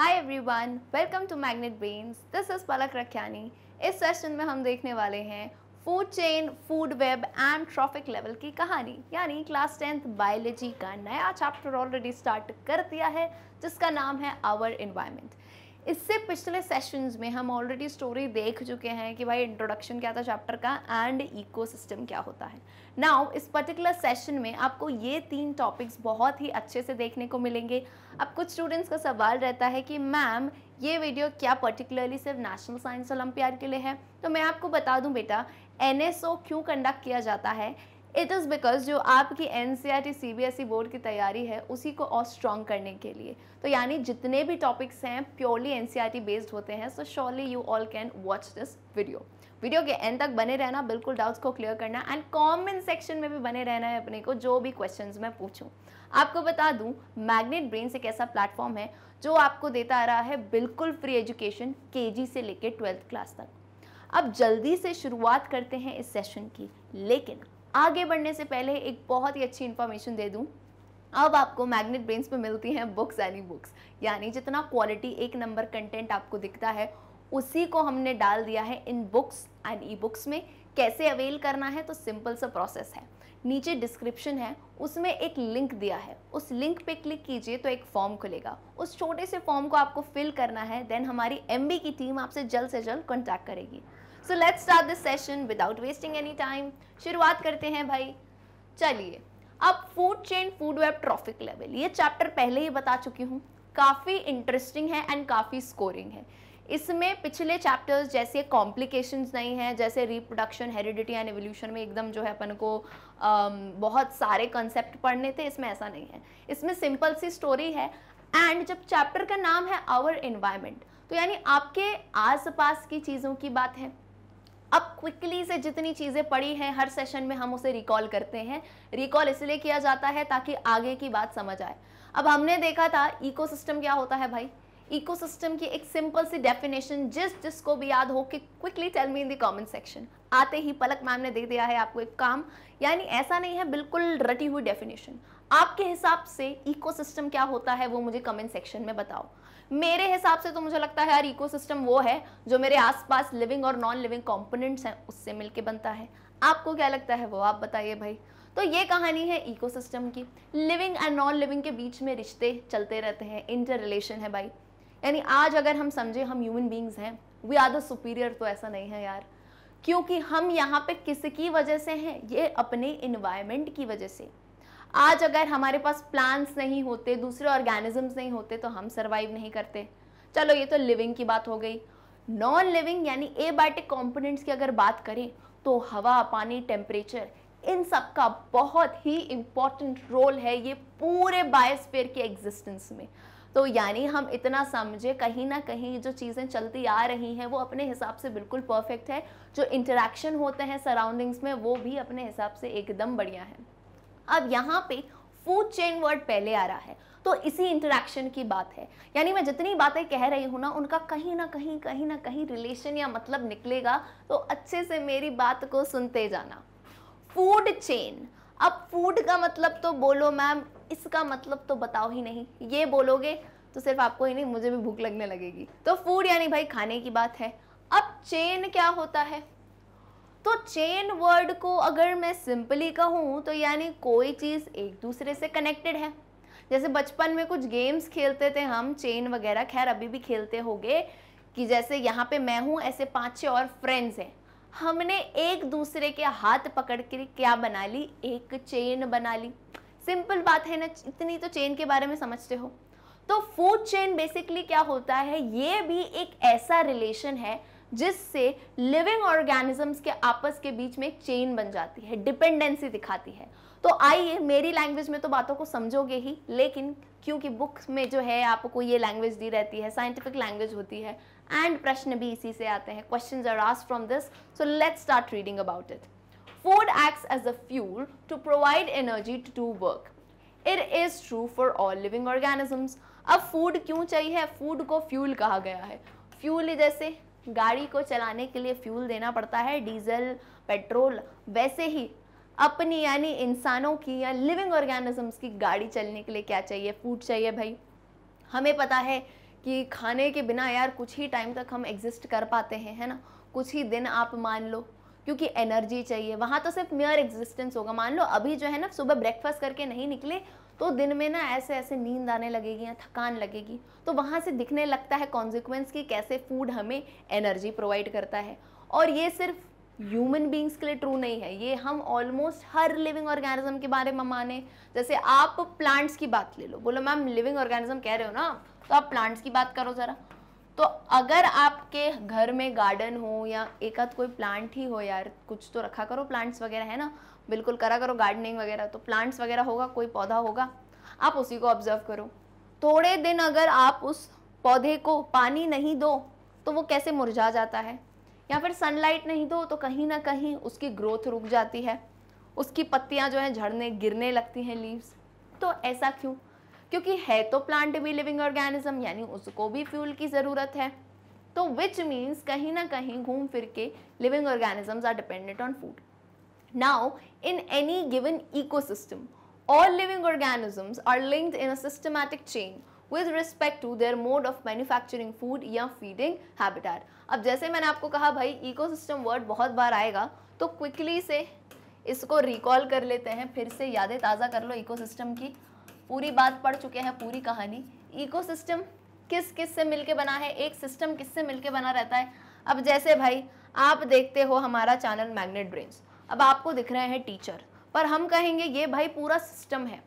Hi everyone welcome to magnet brains this is Palak Rakhiyani इस session में हम देखने वाले हैं food chain food web and trophic level की कहानी यानी क्लास टेंथ बायोलॉजी का नया चैप्टर ऑलरेडी स्टार्ट कर दिया है जिसका नाम है आवर इन्वायरमेंट इससे पिछले सेशंस में हम ऑलरेडी स्टोरी देख चुके हैं कि भाई इंट्रोडक्शन क्या था चैप्टर का एंड इकोसिस्टम क्या होता है नाउ इस पर्टिकुलर सेशन में आपको ये तीन टॉपिक्स बहुत ही अच्छे से देखने को मिलेंगे अब कुछ स्टूडेंट्स का सवाल रहता है कि मैम ये वीडियो क्या पर्टिकुलरली सिर्फ नेशनल साइंस ओलंपियाड के लिए है तो मैं आपको बता दूँ बेटा एन क्यों कंडक्ट किया जाता है इट इज़ बिकॉज जो आपकी N C R T C B S E board की तैयारी है उसी को और स्ट्रॉन्ग करने के लिए तो यानी जितने भी टॉपिक्स हैं purely N C R T based होते हैं so surely you all can watch this video video के एंड तक बने रहना बिल्कुल डाउट्स को क्लियर करना एंड कॉमेंट सेक्शन में भी बने रहना है अपने को जो भी क्वेश्चन मैं पूछूँ आपको बता दूँ मैग्नेट ब्रेन एक ऐसा प्लेटफॉर्म है जो आपको देता आ रहा है बिल्कुल फ्री एजुकेशन के जी से लेकर ट्वेल्थ क्लास तक अब जल्दी से शुरुआत करते हैं इस सेशन की लेकिन आगे बढ़ने से पहले एक बहुत ही अच्छी इन्फॉर्मेशन दे दूँ अब आपको मैग्नेट ब्रेन्स पे मिलती हैं बुक्स एनी बुक्स यानी जितना क्वालिटी एक नंबर कंटेंट आपको दिखता है उसी को हमने डाल दिया है इन बुक्स एंड ई बुक्स में कैसे अवेल करना है तो सिंपल सा प्रोसेस है नीचे डिस्क्रिप्शन है उसमें एक लिंक दिया है उस लिंक पे क्लिक कीजिए तो एक फॉर्म खुलेगा उस छोटे से फॉर्म को आपको फिल करना है देन हमारी एम की टीम आपसे जल्द से जल्द कॉन्टैक्ट करेगी so let's start this session without wasting any time शुरुआत करते हैं भाई चलिए अब food chain food web trophic level ये चैप्टर पहले ही बता चुकी हूँ काफ़ी इंटरेस्टिंग है एंड काफ़ी स्कोरिंग है इसमें पिछले चैप्टर्स जैसे कॉम्प्लिकेशंस नहीं हैं जैसे रिप्रोडक्शन हेरिडिटी एंड एवोल्यूशन में एकदम जो है अपन को आ, बहुत सारे कंसेप्ट पढ़ने थे इसमें ऐसा नहीं है इसमें सिंपल सी स्टोरी है एंड जब चैप्टर का नाम है आवर इन्वायरमेंट तो यानी आपके आस पास की चीज़ों की बात है अब क्विकली से जितनी चीज़ें पड़ी हैं हर सेशन में हम उसे रिकॉल करते हैं रिकॉल इसलिए किया जाता है ताकि आगे की बात समझ आए अब हमने देखा था इकोसिस्टम क्या होता है भाई इकोसिस्टम की एक सिंपल सी डेफिनेशन जिस जिसको भी याद हो कि quickly tell me in the comment section आते ही पलक मैम ने दे दिया है आपको एक काम यानी ऐसा नहीं है बिल्कुल रटी हुई डेफिनेशन आपके हिसाब से इकोसिस्टम क्या होता है वो मुझे कमेंट सेक्शन में बताओ मेरे हिसाब से तो मुझे लगता है यार इकोसिस्टम वो है जो मेरे आसपास लिविंग और नॉन लिविंग कॉम्पोनेंट्स हैं उससे मिलके बनता है आपको क्या लगता है वो आप बताइए भाई तो ये कहानी है इकोसिस्टम की लिविंग एंड नॉन लिविंग के बीच में रिश्ते चलते रहते हैं इंटर रिलेशन है भाई यानी आज अगर हम समझे हम ह्यूमन बींग्स हैं वी आर द सुपीरियर तो ऐसा नहीं है यार क्योंकि हम यहाँ पे किसकी वजह से हैं ये अपने इन्वायरमेंट की वजह से आज अगर हमारे पास प्लांट्स नहीं होते दूसरे ऑर्गेनिजम्स नहीं होते तो हम सर्वाइव नहीं करते चलो ये तो लिविंग की बात हो गई नॉन लिविंग यानी एबायोटिक कॉम्पोनेंट्स की अगर बात करें तो हवा पानी टेम्परेचर इन सब का बहुत ही इम्पॉर्टेंट रोल है ये पूरे बायोस्फेयर के एग्जिस्टेंस में तो यानी हम इतना समझे कहीं ना कहीं जो चीज़ें चलती आ रही हैं वो अपने हिसाब से बिल्कुल परफेक्ट है जो इंटरेक्शन होते हैं सराउंडिंग्स में वो भी अपने हिसाब से एकदम बढ़िया है अब यहाँ पे फूड चेन वर्ड पहले आ रहा है तो इसी इंटरेक्शन की बात है यानी मैं जितनी बातें कह रही हूँ ना उनका कहीं ना कहीं कहीं ना कहीं रिलेशन या मतलब निकलेगा तो अच्छे से मेरी बात को सुनते जाना फूड चेन अब फूड का मतलब तो बोलो मैम इसका मतलब तो बताओ ही नहीं ये बोलोगे तो सिर्फ आपको ही नहीं मुझे भी भूख लगने लगेगी तो फूड यानी भाई खाने की बात है अब चेन क्या होता है तो चेन वर्ड को अगर मैं सिंपली कहूँ तो यानी कोई चीज़ एक दूसरे से कनेक्टेड है जैसे बचपन में कुछ गेम्स खेलते थे हम चेन वगैरह खैर अभी भी खेलते होंगे कि जैसे यहाँ पे मैं हूँ ऐसे पांच छः और फ्रेंड्स हैं हमने एक दूसरे के हाथ पकड़ के क्या बना ली एक चेन बना ली सिंपल बात है ना इतनी तो चेन के बारे में समझते हो तो फूड चेन बेसिकली क्या होता है ये भी एक ऐसा रिलेशन है जिससे लिविंग ऑर्गेनिजम्स के आपस के बीच में एक चेन बन जाती है डिपेंडेंसी दिखाती है तो आइए मेरी लैंग्वेज में तो बातों को समझोगे ही लेकिन क्योंकि बुक्स में जो है आपको ये लैंग्वेज दी रहती है साइंटिफिक लैंग्वेज होती है एंड प्रश्न भी इसी से आते हैं question are asked from this so let's start reading about it food act as a fuel to provide energy to do work it is true for all living organisms अब food क्यों चाहिए food को fuel कहा गया है fuel जैसे गाड़ी को चलाने के लिए फ्यूल देना पड़ता है डीजल पेट्रोल वैसे ही अपनी यानी इंसानों की या लिविंग ऑर्गेनिजम्स की गाड़ी चलने के लिए क्या चाहिए फूड चाहिए भाई हमें पता है कि खाने के बिना यार कुछ ही टाइम तक हम एग्जिस्ट कर पाते हैं है ना कुछ ही दिन आप मान लो क्योंकि एनर्जी चाहिए वहाँ तो सिर्फ मेयर एग्जिस्टेंस होगा मान लो अभी जो है ना सुबह ब्रेकफास्ट करके नहीं निकले तो दिन में ना ऐसे ऐसे नींद आने लगेगी या थकान लगेगी तो वहाँ से दिखने लगता है कॉन्सिक्वेंस कि कैसे फूड हमें एनर्जी प्रोवाइड करता है और ये सिर्फ ह्यूमन बींग्स के लिए ट्रू नहीं है ये हम ऑलमोस्ट हर लिविंग ऑर्गेनिज्म के बारे में माने जैसे आप प्लांट्स की बात ले लो बोलो मैम लिविंग ऑर्गेनिज्म कह रहे हो ना तो आप प्लांट्स की बात करो ज़रा तो अगर आपके घर में गार्डन हो या एक आध कोई प्लांट ही हो यार कुछ तो रखा करो प्लांट्स वगैरह है ना बिल्कुल करा करो गार्डनिंग वगैरह तो प्लांट्स वगैरह होगा कोई पौधा होगा आप उसी को ऑब्जर्व करो थोड़े दिन अगर आप उस पौधे को पानी नहीं दो तो वो कैसे मुरझा जाता है या फिर सनलाइट नहीं दो तो कहीं ना कहीं उसकी ग्रोथ रुक जाती है उसकी पत्तियाँ जो हैं झड़ने गिरने लगती हैं लीव्स तो ऐसा क्यों क्योंकि है तो प्लांट भी लिविंग ऑर्गेनिज्म यानी उसको भी फ्यूल की ज़रूरत है तो विच मीन्स कहीं ना कहीं घूम फिर के living organisms are dependent on food Now, in any given ecosystem, all living organisms are linked in a systematic chain with respect to their mode of manufacturing food या feeding habitat. अब जैसे मैंने आपको कहा भाई ecosystem word बहुत बार आएगा तो quickly से इसको रिकॉल कर लेते हैं फिर से यादें ताज़ा कर लो इकोसिस्टम की पूरी बात पढ़ चुके हैं पूरी कहानी इकोसिस्टम किस किस से मिलके बना है एक सिस्टम किस से मिलके बना रहता है अब जैसे भाई आप देखते हो हमारा चैनल मैग्नेट ब्रेन्स अब आपको दिख रहे हैं टीचर पर हम कहेंगे ये भाई पूरा सिस्टम है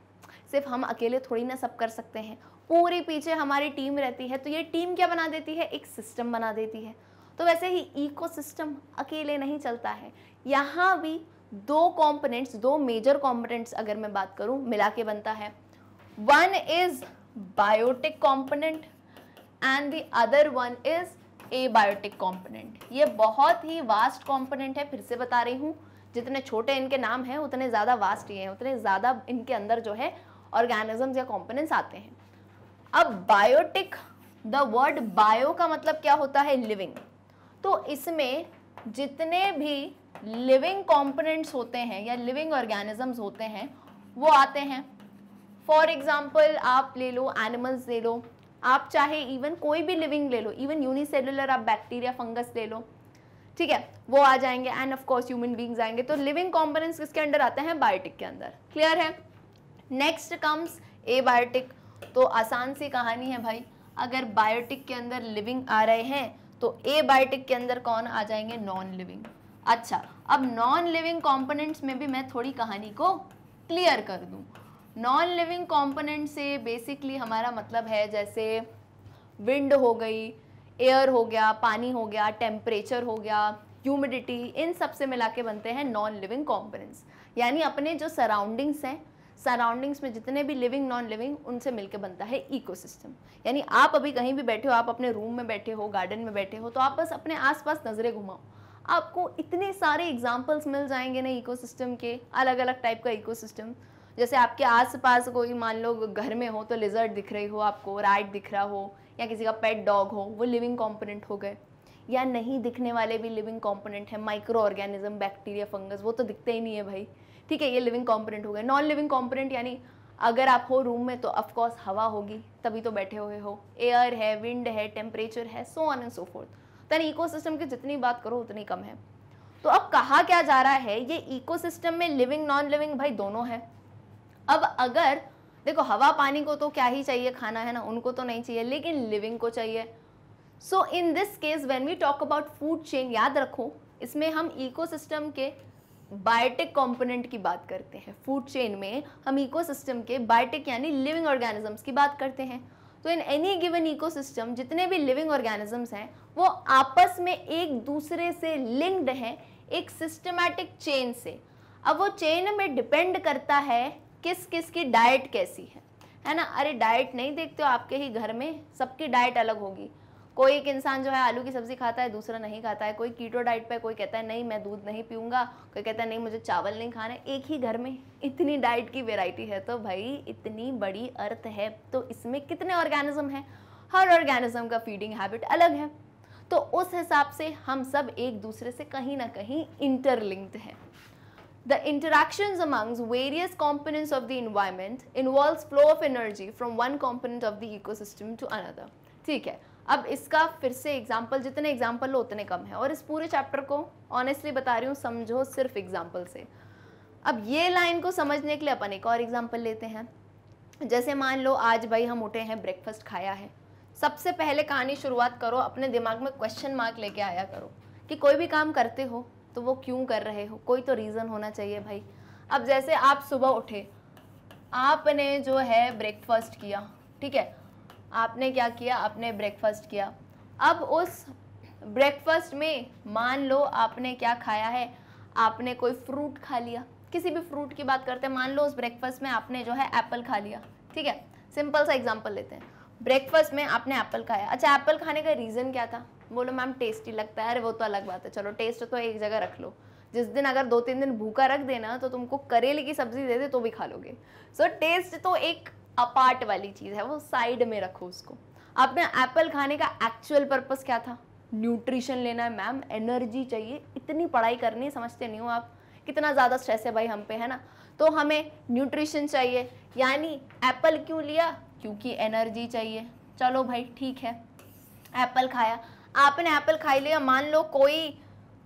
सिर्फ हम अकेले थोड़ी ना सब कर सकते हैं पूरे पीछे हमारी टीम रहती है तो ये टीम क्या बना देती है एक सिस्टम बना देती है तो वैसे ही इकोसिस्टम अकेले नहीं चलता है यहाँ भी दो कॉम्पोनेंट्स दो मेजर कॉम्पोनेंट्स अगर मैं बात करूँ मिला के बनता है one is biotic component and the other one is abiotic component ये बहुत ही वास्ट कॉम्पोनेंट है फिर से बता रही हूँ जितने छोटे इनके नाम हैं उतने ज़्यादा वास्ट ये हैं उतने ज़्यादा इनके अंदर जो है ऑर्गेनिजम्स या कॉम्पोनेंट्स आते हैं अब बायोटिक द वर्ड बायो का मतलब क्या होता है लिविंग तो इसमें जितने भी लिविंग कॉम्पोनेंट्स होते हैं या लिविंग ऑर्गेनिजम्स होते हैं वो आते हैं फॉर एग्ज़ाम्पल आप ले लो एनिमल्स ले लो आप चाहे इवन कोई भी लिविंग ले लो इवन यूनिसेलुलर आप बैक्टीरिया फंगस ले लो ठीक है वो आ जाएंगे एंड ऑफकोर्स ह्यूमन बींग्स आएंगे तो लिविंग कॉम्पोनेंट्स किसके अंडर आते हैं बायोटिक के अंदर क्लियर है नेक्स्ट कम्स ए बायोटिक तो आसान सी कहानी है भाई अगर बायोटिक के अंदर लिविंग आ रहे हैं तो ए बायोटिक के अंदर कौन आ जाएंगे नॉन लिविंग अच्छा अब नॉन लिविंग कॉम्पोनेंट्स में भी मैं थोड़ी कहानी को क्लियर कर दूँ नॉन लिविंग कॉम्पोनेंट से बेसिकली हमारा मतलब है जैसे विंड हो गई एयर हो गया पानी हो गया टेम्परेचर हो गया ह्यूमिडिटी इन सब से मिला के बनते हैं नॉन लिविंग कॉम्पोनेंट्स यानी अपने जो सराउंडिंग्स हैं सराउंडिंग्स में जितने भी लिविंग नॉन लिविंग उनसे मिलकर बनता है इकोसिस्टम यानी आप अभी कहीं भी बैठे हो आप अपने रूम में बैठे हो गार्डन में बैठे हो तो आप बस अपने आसपास नज़रें घुमाओ आपको इतने सारे एग्जाम्पल्स मिल जाएंगे ना इकोसिस्टम के अलग अलग टाइप का इकोसिस्टम जैसे आपके आसपास कोई मान लो घर में हो तो लिजर्ट दिख रही हो आपको राइट दिख रहा हो या किसी का पेट डॉग हो वो लिविंग कॉम्पोनेंट हो गए या नहीं दिखने वाले भी लिविंग कॉम्पोनेंट है माइक्रो ऑर्गेनिज्म बैक्टीरिया फंगस वो तो दिखते ही नहीं है भाई ठीक है ये लिविंग कॉम्पोनेंट हो गए नॉन लिविंग कॉम्पोनेंट यानी अगर आप हो रूम में तो ऑफकोर्स हवा होगी तभी तो बैठे हुए हो एयर है विंड है टेम्परेचर है so on and so forth ecosystem की जितनी बात करो उतनी कम है तो अब कहा क्या जा रहा है ये इकोसिस्टम में लिविंग नॉन लिविंग भाई दोनों है अब अगर देखो हवा पानी को तो क्या ही चाहिए खाना है ना उनको तो नहीं चाहिए लेकिन लिविंग को चाहिए so in this case when we talk about food chain याद रखो इसमें हम इकोसिस्टम के बायोटिक कंपोनेंट की बात करते हैं फूड चेन में हम इकोसिस्टम के बायोटिक यानी लिविंग ऑर्गेनिजम्स की बात करते हैं तो इन एनी गिवन इकोसिस्टम जितने भी लिविंग ऑर्गेनिजम्स हैं वो आपस में एक दूसरे से लिंक्ड हैं एक सिस्टमैटिक चेन से अब वो चेन में डिपेंड करता है किस किस की डाइट कैसी है है ना अरे डाइट नहीं देखते हो आपके ही घर में सबकी डाइट अलग होगी कोई एक इंसान जो है आलू की सब्ज़ी खाता है दूसरा नहीं खाता है कोई कीटो डाइट पे कोई कहता है नहीं मैं दूध नहीं पीऊँगा कोई कहता है नहीं मुझे चावल नहीं खाना है एक ही घर में इतनी डाइट की वेराइटी है तो भाई इतनी बड़ी अर्थ है तो इसमें कितने ऑर्गेनिज्म हैं हर ऑर्गेनिज्म का फीडिंग हैबिट अलग है तो उस हिसाब से हम सब एक दूसरे से कहीं ना कहीं इंटरलिंक्ड हैं The interactions amongst various components of the environment involves flow of energy from one component of the ecosystem to another. ठीक है अब इसका फिर से एग्जाम्पल जितने एग्जाम्पल हो उतने कम है और इस पूरे चैप्टर को ऑनेस्टली बता रही हूँ समझो सिर्फ एग्जाम्पल से अब ये लाइन को समझने के लिए अपन एक और एग्जाम्पल लेते हैं जैसे मान लो आज भाई हम उठे हैं ब्रेकफास्ट खाया है सबसे पहले कहानी शुरुआत करो अपने दिमाग में क्वेश्चन मार्क लेके आया करो कि कोई भी काम करते हो तो वो क्यों कर रहे हो कोई तो रीज़न होना चाहिए भाई अब जैसे आप सुबह उठे आपने जो है ब्रेकफास्ट किया ठीक है आपने क्या किया आपने ब्रेकफास्ट किया अब उस ब्रेकफास्ट में मान लो आपने क्या खाया है आपने कोई फ्रूट खा लिया किसी भी फ्रूट की बात करते हैं मान लो उस ब्रेकफास्ट में आपने जो है एप्पल खा लिया ठीक है सिंपल सा एग्जाम्पल लेते हैं ब्रेकफास्ट में आपने एप्पल खाया अच्छा एप्पल खाने का रीज़न क्या था बोलो मैम टेस्टी लगता है अरे वो तो अलग बात है चलो टेस्ट तो एक जगह रख लो जिस दिन अगर दो तीन दिन भूखा रख देना तो तुमको करेले की सब्जी दे दे तो भी खा लोगे सो टेस्ट तो एक अपार्ट वाली चीज़ है वो साइड में रखो उसको आपने एप्पल खाने का एक्चुअल पर्पज़ क्या था न्यूट्रिशन लेना है मैम एनर्जी चाहिए इतनी पढ़ाई करनी समझते नहीं हो आप कितना ज़्यादा स्ट्रेस है भाई हम पे है ना तो हमें न्यूट्रिशन चाहिए यानी एप्पल क्यों लिया क्योंकि एनर्जी चाहिए चलो भाई ठीक है एप्पल खाया आपने एप्पल खाई लिया मान लो कोई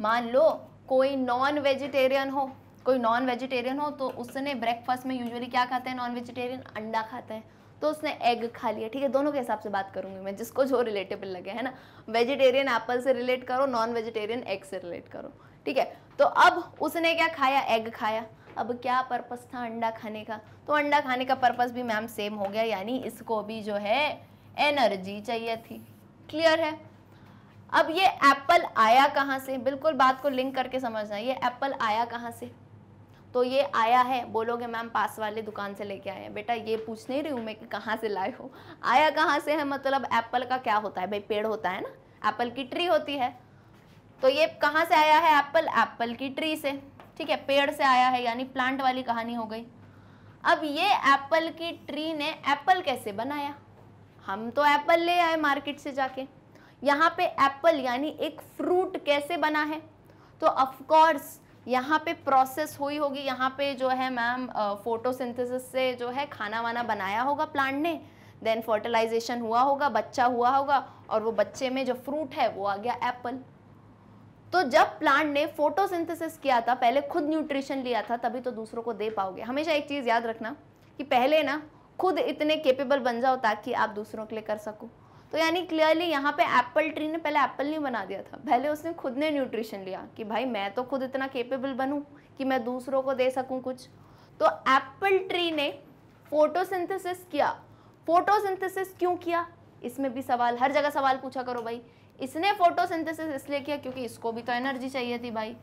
मान लो कोई नॉन वेजिटेरियन हो कोई नॉन वेजिटेरियन हो तो उसने ब्रेकफास्ट में यूजुअली क्या खाते हैं नॉन वेजिटेरियन अंडा खाते हैं तो उसने एग खा लिया ठीक है दोनों के हिसाब से बात करूंगी मैं जिसको जो रिलेटेबल लगे है ना वेजिटेरियन एप्पल से रिलेट करो नॉन वेजिटेरियन एग से रिलेट करो ठीक है तो अब उसने क्या खाया एग खाया अब क्या पर्पस था अंडा खाने का तो अंडा खाने का पर्पस भी मैम सेम हो गया यानी इसको भी जो है एनर्जी चाहिए थी क्लियर है अब ये एप्पल आया कहाँ से बिल्कुल बात को लिंक करके समझना ये एप्पल आया कहाँ से तो ये आया है बोलोगे मैम पास वाले दुकान से लेके आए हैं बेटा ये पूछ नहीं रही हूँ मैं कि कहाँ से लाए हो आया कहाँ से है मतलब एप्पल का क्या होता है भाई पेड़ होता है ना एप्पल की ट्री होती है तो ये कहाँ से आया है एप्पल एप्पल की ट्री से ठीक है पेड़ से आया है यानी प्लांट वाली कहानी हो गई अब ये एप्पल की ट्री ने एप्पल कैसे बनाया हम तो एप्पल ले आए मार्केट से जाके यहाँ पे एप्पल यानी एक फ्रूट कैसे बना है तो ऑफकोर्स यहाँ पे प्रोसेस हुई होगी यहाँ पे जो है मैम फोटोसिंथेसिस से जो है खाना वाना बनाया होगा प्लांट ने देन फर्टिलाइजेशन हुआ होगा बच्चा हुआ होगा और वो बच्चे में जो फ्रूट है वो आ गया एप्पल तो जब प्लांट ने फोटोसिंथेसिस किया था पहले खुद न्यूट्रिशन लिया था तभी तो दूसरों को दे पाओगे हमेशा एक चीज़ याद रखना कि पहले ना खुद इतने केपेबल बन जाओ ताकि आप दूसरों के लिए कर सको तो यानी क्लियरली यहाँ पे एप्पल ट्री ने पहले एप्पल नहीं बना दिया था पहले उसने खुद ने न्यूट्रिशन लिया कि भाई मैं तो खुद इतना केपेबल बनूँ कि मैं दूसरों को दे सकूँ कुछ तो एप्पल ट्री ने फोटोसिंथेसिस किया फोटोसिंथेसिस क्यों किया इसमें भी सवाल हर जगह सवाल पूछा करो भाई इसने फोटोसिंथेसिस इसलिए किया क्योंकि इसको भी तो एनर्जी चाहिए थी भाई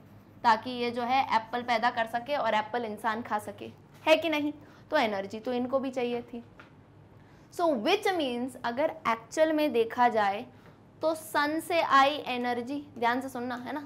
ताकि ये जो है एप्पल पैदा कर सके और एप्पल इंसान खा सके है कि नहीं तो एनर्जी तो इनको भी चाहिए थी सो विच मीन्स अगर एक्चुअल में देखा जाए तो सन से आई एनर्जी ध्यान से सुनना है ना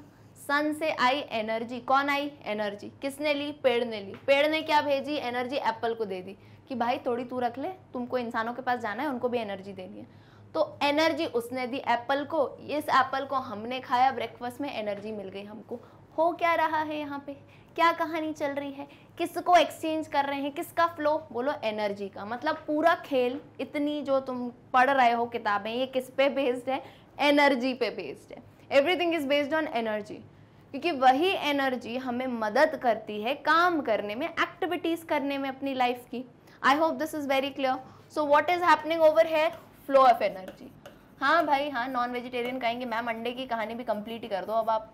सन से आई एनर्जी कौन आई एनर्जी किसने ली पेड़ ने ली पेड़ ने क्या भेजी एनर्जी एप्पल को दे दी कि भाई थोड़ी तू रख ले तुमको इंसानों के पास जाना है उनको भी एनर्जी देनी है तो एनर्जी उसने दी एप्पल को इस एप्पल को हमने खाया ब्रेकफास्ट में एनर्जी मिल गई हमको हो क्या रहा है यहाँ पे क्या कहानी चल रही है किसको एक्सचेंज कर रहे हैं किसका फ्लो बोलो एनर्जी का मतलब पूरा खेल इतनी जो तुम पढ़ रहे हो किताबें ये किस पे बेस्ड है एनर्जी पे बेस्ड है everything is based on energy क्योंकि वही एनर्जी हमें मदद करती है काम करने में एक्टिविटीज़ करने में अपनी लाइफ की I hope this is very clear so what is happening over है फ्लो ऑफ एनर्जी हाँ भाई हाँ नॉन वेजिटेरियन कहेंगे मैम अंडे की कहानी भी कंप्लीट ही कर दो अब आप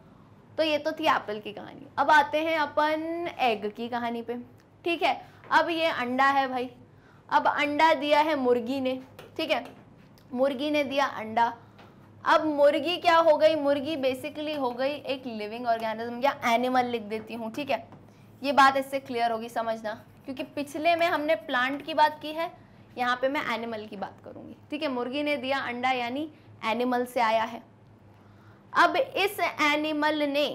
तो ये तो थी एप्पल की कहानी अब आते हैं अपन एग की कहानी पे ठीक है अब ये अंडा है भाई अब अंडा दिया है मुर्गी ने ठीक है मुर्गी ने दिया अंडा अब मुर्गी क्या हो गई मुर्गी बेसिकली हो गई एक लिविंग ऑर्गेनिज्म या एनिमल लिख देती हूँ ठीक है ये बात इससे क्लियर होगी समझना क्योंकि पिछले में हमने प्लांट की बात की है यहाँ पे मैं एनिमल की बात करूँगी ठीक है मुर्गी ने दिया अंडा यानी एनिमल से आया है अब इस एनिमल ने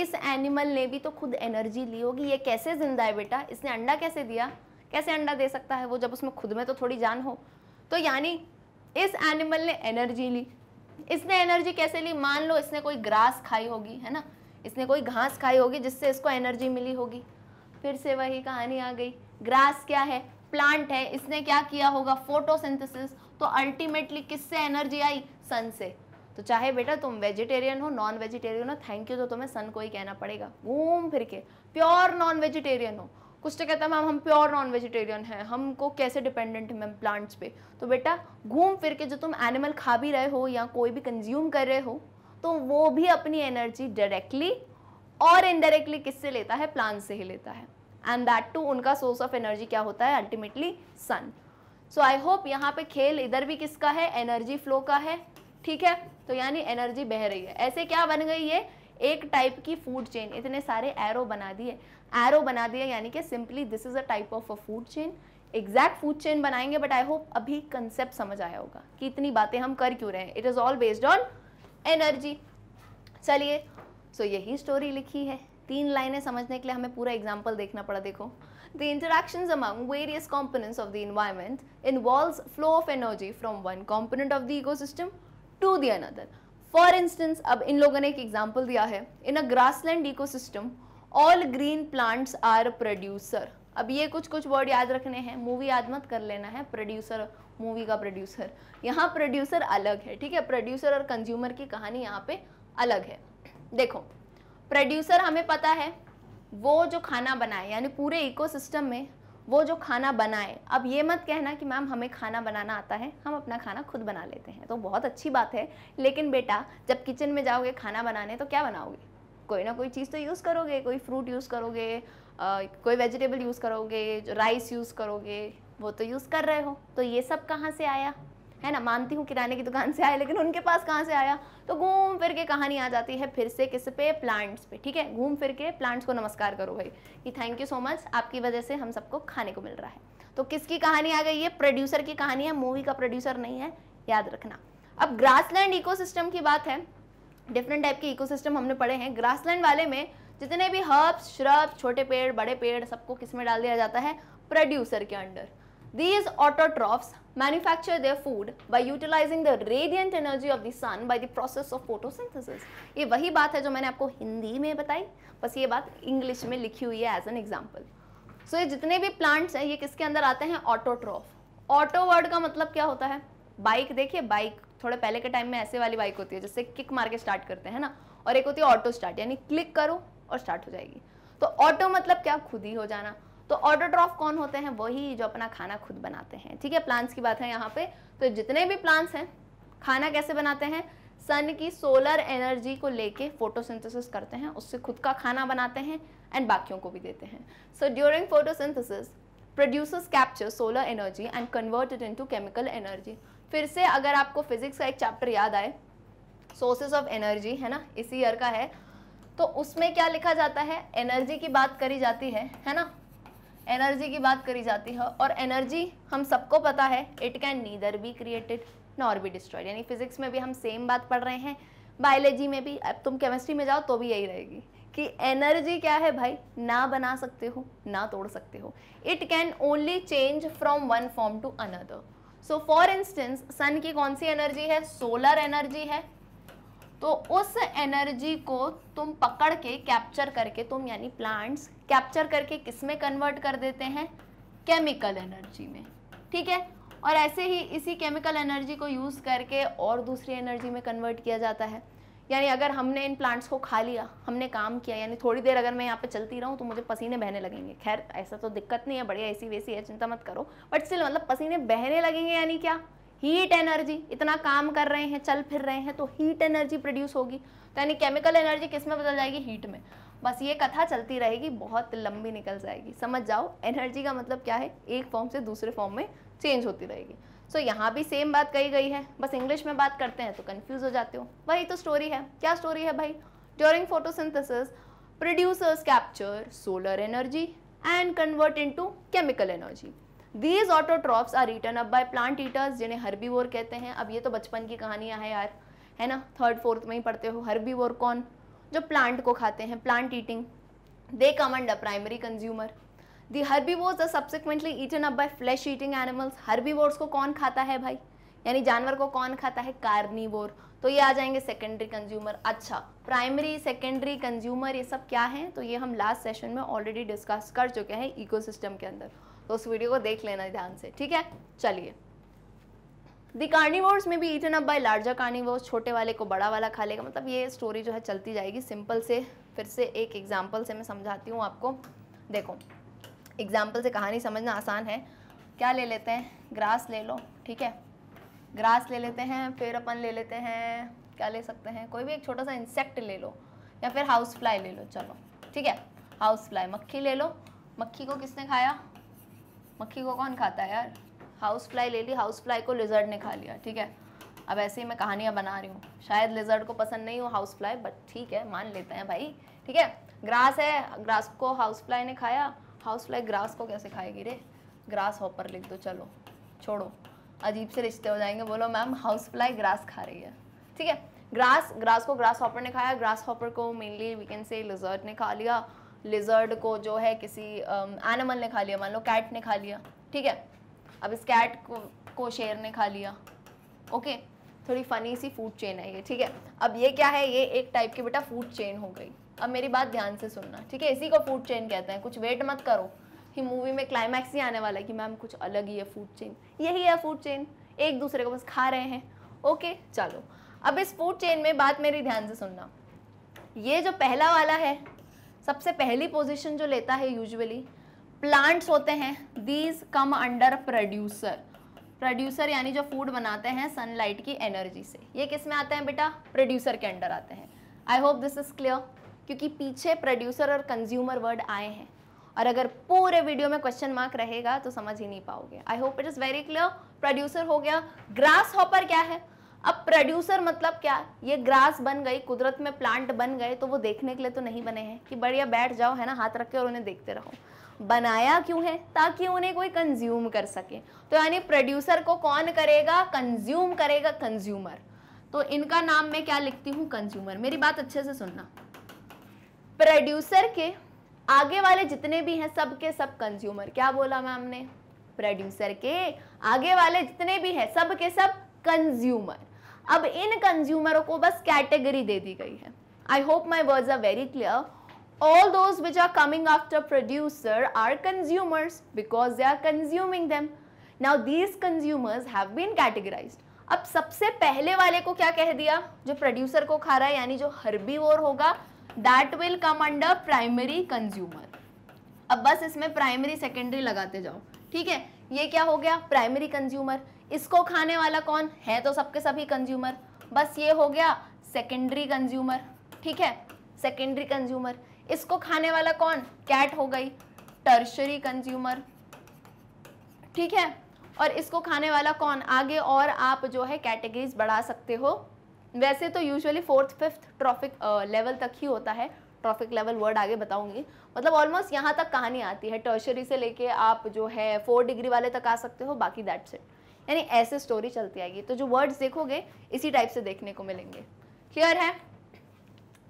इस एनिमल ने भी तो खुद एनर्जी ली होगी ये कैसे जिंदा है बेटा इसने अंडा कैसे दिया कैसे अंडा दे सकता है वो जब उसमें खुद में तो थोड़ी जान हो तो यानी इस एनिमल ने एनर्जी ली इसने एनर्जी कैसे ली मान लो इसने कोई ग्रास खाई होगी है ना इसने कोई घास खाई होगी जिससे इसको एनर्जी मिली होगी फिर से वही कहानी आ गई ग्रास क्या है प्लांट है इसने क्या किया होगा फोटोसिंथेसिस तो अल्टीमेटली किससे एनर्जी आई सन से तो चाहे बेटा तुम वेजिटेरियन हो नॉन वेजिटेरियन हो थैंक यू तो तुम्हें सन को ही कहना पड़ेगा घूम फिर के प्योर नॉन वेजिटेरियन हो कुछ तो कहता है मैम हम प्योर नॉन वेजिटेरियन हैं हमको कैसे डिपेंडेंट है मैम प्लांट्स पे तो बेटा घूम फिर के जो तुम एनिमल खा भी रहे हो या कोई भी कंज्यूम कर रहे हो तो वो भी अपनी एनर्जी डायरेक्टली और इनडायरेक्टली किससे लेता है प्लांट से ही लेता है एंड दैट टू उनका सोर्स ऑफ एनर्जी क्या होता है ultimately sun so I hope यहाँ पे खेल इधर भी किसका है एनर्जी फ्लो का है ठीक है तो यानी एनर्जी बह रही है ऐसे क्या बन गई है एक टाइप की फूड चेन इतने सारे एरो बना दिए एरो बना दिए यानी कि simply this is a type of a food chain exact food chain बनाएंगे बट आई होप अभी कंसेप्ट समझ आया होगा कि इतनी बातें हम कर क्यों रहे हैं it is all based on energy चलिए सो so यही स्टोरी लिखी है तीन लाइनें समझने के लिए हमें पूरा एग्जाम्पल देखना पड़ा देखो the interaction among various components of the environment involve flow of energy from one component of the ecosystem to the another for instance अब इन लोगों ने एक एग्जाम्पल दिया है in a grassland ecosystem all green plants are producer अब ये कुछ कुछ वर्ड याद रखने हैं मूवी याद मत कर लेना है प्रोड्यूसर मूवी का प्रोड्यूसर यहाँ प्रोड्यूसर अलग है ठीक है प्रोड्यूसर और कंज्यूमर की कहानी यहाँ पे अलग है देखो प्रोड्यूसर हमें पता है वो जो खाना बनाए यानी पूरे इकोसिस्टम में वो जो खाना बनाए अब ये मत कहना कि मैम हमें खाना बनाना आता है हम अपना खाना खुद बना लेते हैं तो बहुत अच्छी बात है लेकिन बेटा जब किचन में जाओगे खाना बनाने तो क्या बनाओगे कोई ना कोई चीज़ तो यूज़ करोगे कोई फ्रूट यूज़ करोगे आ, कोई वेजिटेबल यूज़ करोगे राइस यूज़ करोगे वो तो यूज़ कर रहे हो तो ये सब कहाँ से आया है ना मानती हूँ किराने की दुकान से आया लेकिन उनके पास कहाँ से आया तो घूम फिर के कहानी आ जाती है फिर से किस पे प्लांट्स पे ठीक है घूम फिर के प्लांट्स को नमस्कार करो भाई कि थैंक यू सो मच आपकी वजह से हम सबको खाने को मिल रहा है तो किसकी कहानी आ गई है प्रोड्यूसर की कहानी है मूवी का प्रोड्यूसर नहीं है याद रखना अब ग्रासलैंड इकोसिस्टम की बात है डिफरेंट टाइप के इकोसिस्टम हमने पढ़े हैं ग्रासलैंड वाले में जितने भी हर्ब्स श्रब छोटे पेड़ बड़े पेड़ सबको किस में डाल दिया जाता है प्रोड्यूसर के under These autotrophs manufacture their food by utilizing the radiant energy of the sun by the process of photosynthesis. ये वही बात है जो मैंने आपको हिंदी में बताई बस ये बात इंग्लिश में लिखी हुई है एज एन एग्जाम्पल सो ये जितने भी प्लांट्स हैं ये किसके अंदर आते हैं ऑटोट्रॉफ ऑटो वर्ड का मतलब क्या होता है बाइक देखिए बाइक थोड़े पहले के टाइम में ऐसे वाली बाइक होती है जैसे किक मार के स्टार्ट करते हैं ना और एक होती है ऑटो स्टार्ट यानी क्लिक करो और स्टार्ट हो जाएगी तो ऑटो मतलब क्या खुद ही हो जाना तो ऑटोट्रॉफ कौन होते हैं वही जो अपना खाना खुद बनाते हैं ठीक है प्लांट्स की बात है यहाँ पे तो जितने भी प्लांट्स हैं खाना कैसे बनाते हैं सन की सोलर एनर्जी को लेके फोटोसिंथेसिस करते हैं उससे खुद का खाना बनाते हैं एंड बाकियों को भी देते हैं so during photosynthesis producers capture solar energy and convert it into chemical energy फिर से अगर आपको फिजिक्स का एक चैप्टर याद आए सोर्सेज ऑफ एनर्जी है ना इसी ईयर का है तो उसमें क्या लिखा जाता है एनर्जी की बात करी जाती है है ना एनर्जी की बात करी जाती है और एनर्जी हम सबको पता है it can neither be created nor be destroyed यानी फिजिक्स में भी हम सेम बात पढ़ रहे हैं बायोलॉजी में भी अब तुम केमिस्ट्री में जाओ तो भी यही रहेगी कि एनर्जी क्या है भाई ना बना सकते हो ना तोड़ सकते हो it can only change from one form to another so for instance sun की कौन सी एनर्जी है सोलर एनर्जी है तो उस एनर्जी को तुम पकड़ के कैप्चर करके तुम यानी प्लांट्स कैप्चर करके किस में कन्वर्ट कर देते हैं केमिकल एनर्जी में ठीक है और ऐसे ही इसी केमिकल एनर्जी को यूज़ करके और दूसरी एनर्जी में कन्वर्ट किया जाता है यानी अगर हमने इन प्लांट्स को खा लिया हमने काम किया यानी थोड़ी देर अगर मैं यहाँ पे चलती रहूँ तो मुझे पसीने बहने लगेंगे खैर ऐसा तो दिक्कत नहीं है बढ़िया ऐसी वैसी है चिंता मत करो बट स्टिल मतलब पसीने बहने लगेंगे यानी क्या हीट एनर्जी इतना काम कर रहे हैं चल फिर रहे हैं तो हीट एनर्जी प्रोड्यूस होगी तो यानी केमिकल एनर्जी किस में बदल जाएगी हीट में बस ये कथा चलती रहेगी बहुत लंबी निकल जाएगी समझ जाओ एनर्जी का मतलब क्या है एक फॉर्म से दूसरे फॉर्म में चेंज होती रहेगी सो so, यहाँ भी सेम बात कही गई है बस इंग्लिश में बात करते हैं तो कन्फ्यूज हो जाते हो वही तो स्टोरी है क्या स्टोरी है भाई during photosynthesis capture solar energy and convert into chemical energy these autotrophs are return up by plant eaters जिन्हें हर्बीवोर कहते हैं अब ये तो बचपन की कहानियाँ हैं यार है ना थर्ड फोर्थ में ही पढ़ते हो हर्बीवोर कौन जो प्लांट को खाते हैं plant eating they command a primary consumer the vores are subsequently eaten up by flesh eating animals herbivores को कौन खाता है भाई यानी जानवर को कौन खाता है कार्निवोर तो ये आ जाएंगे सेकेंडरी कंज्यूमर अच्छा प्राइमरी सेकेंडरी कंज्यूमर ये सब क्या हैं तो ये हम लास्ट सेशन में ऑलरेडी डिस्कस कर चुके हैं इकोसिस्टम के अंदर तो उस वीडियो को देख लेना ध्यान से ठीक है चलिए दी कार्निवोर्स में भी eaten up by larger carnivores छोटे वाले को बड़ा वाला खा लेगा मतलब ये स्टोरी जो है चलती जाएगी सिंपल से फिर से एक एग्जाम्पल से मैं समझाती हूँ आपको देखो एग्जाम्पल से कहानी समझना आसान है क्या ले लेते हैं ग्रास ले लो ठीक है ग्रास ले लेते हैं फिर अपन ले लेते हैं क्या ले सकते हैं कोई भी एक छोटा सा इंसेक्ट ले लो या फिर हाउस फ्लाई ले लो चलो ठीक है हाउस फ्लाई मक्खी ले लो मक्खी को किसने खाया मक्खी को कौन खाता है यार हाउस फ्लाई ले ली हाउस फ्लाई को लिजर्ड ने खा लिया ठीक है अब ऐसे ही मैं कहानियाँ बना रही हूँ शायद लिजर्ड को पसंद नहीं हो हाउस फ्लाई बट ठीक है मान लेते हैं भाई ठीक है ग्रास है ग्रास को हाउस फ्लाई ने खाया हाउस फ्लाई ग्रास को कैसे खाएगी रे ग्रास हॉपर लिख दो चलो छोड़ो अजीब से रिश्ते हो जाएंगे बोलो मैम हाउस फ्लाई ग्रास खा रही है ठीक है ग्रास ग्रास को ग्रास हॉपर ने खाया ग्रास हॉपर को mainly we can say lizard ने खा लिया लिजर्ड को जो है किसी एनिमल um, ने खा लिया मान लो कैट ने खा लिया ठीक है अब इस कैट को, को शेर ने खा लिया ओके थोड़ी फ़नी सी फूड चेन है ये ठीक है अब ये क्या है ये एक टाइप की बेटा फूड चेन हो गई अब मेरी बात ध्यान से सुनना ठीक है इसी को फूड चेन कहते हैं कुछ वेट मत करो कि मूवी में क्लाइमैक्स ही आने वाला है कि मैम कुछ अलग ही है फूड चेन यही है फूड चेन एक दूसरे को बस खा रहे हैं ओके चलो अब इस फूड चेन में बात मेरी ध्यान से सुनना ये जो पहला वाला है सबसे पहली पोजीशन जो लेता है यूजुअली प्लांट्स होते हैं these come under producer producer यानी जो फूड बनाते हैं सनलाइट की एनर्जी से ये किस में आते हैं बेटा प्रोड्यूसर के अंडर आते हैं I hope this is clear क्योंकि पीछे प्रोड्यूसर और कंज्यूमर वर्ड आए हैं और अगर पूरे वीडियो में क्वेश्चन मार्क रहेगा तो समझ ही नहीं पाओगे I hope it is very clear producer हो गया ग्रास हॉपर क्या है अब प्रोड्यूसर मतलब क्या ये ग्रास बन गई कुदरत में प्लांट बन गए तो वो देखने के लिए तो नहीं बने हैं कि बढ़िया बैठ जाओ है ना हाथ रख के और उन्हें देखते रहो बनाया क्यों है ताकि उन्हें कोई कंज्यूम कर सके तो यानी प्रोड्यूसर को कौन करेगा कंज्यूम करेगा कंज्यूमर तो इनका नाम मैं क्या लिखती हूँ कंज्यूमर मेरी बात अच्छे से सुनना प्रोड्यूसर के आगे वाले जितने भी हैं सब के सब कंज्यूमर क्या बोला मैम ने प्रोड्यूसर के आगे वाले जितने भी हैं सब के सब कंज्यूमर अब इन कंज्यूमरों को बस कैटेगरी दे दी गई है I hope my words are very clear all those which are coming after producer are consumers because they are consuming them now these consumers have been categorize अब सबसे पहले वाले को क्या कह दिया जो प्रोड्यूसर को खा रहा है यानी जो वोर होगा that will come under primary consumer अब बस इसमें प्राइमरी सेकेंडरी लगाते जाओ ठीक है ये क्या हो गया प्राइमरी कंज्यूमर इसको खाने वाला कौन है तो सबके सभी कंज्यूमर बस ये हो गया सेकेंडरी कंज्यूमर ठीक है सेकेंडरी कंज्यूमर इसको खाने वाला कौन कैट हो गई टर्शरी कंज्यूमर ठीक है और इसको खाने वाला कौन आगे और आप जो है कैटेगरीज बढ़ा सकते हो वैसे तो usually fourth fifth trophic level तक ही होता है ट्रॉफिक लेवल वर्ड आगे बताऊंगी मतलब ऑलमोस्ट यहाँ तक कहानी आती है टर्शरी से लेके आप जो है फोर डिग्री वाले तक आ सकते हो बाकी दैट्स इट यानी ऐसे स्टोरी चलती आएगी तो जो वर्ड्स देखोगे इसी टाइप से देखने को मिलेंगे क्लियर है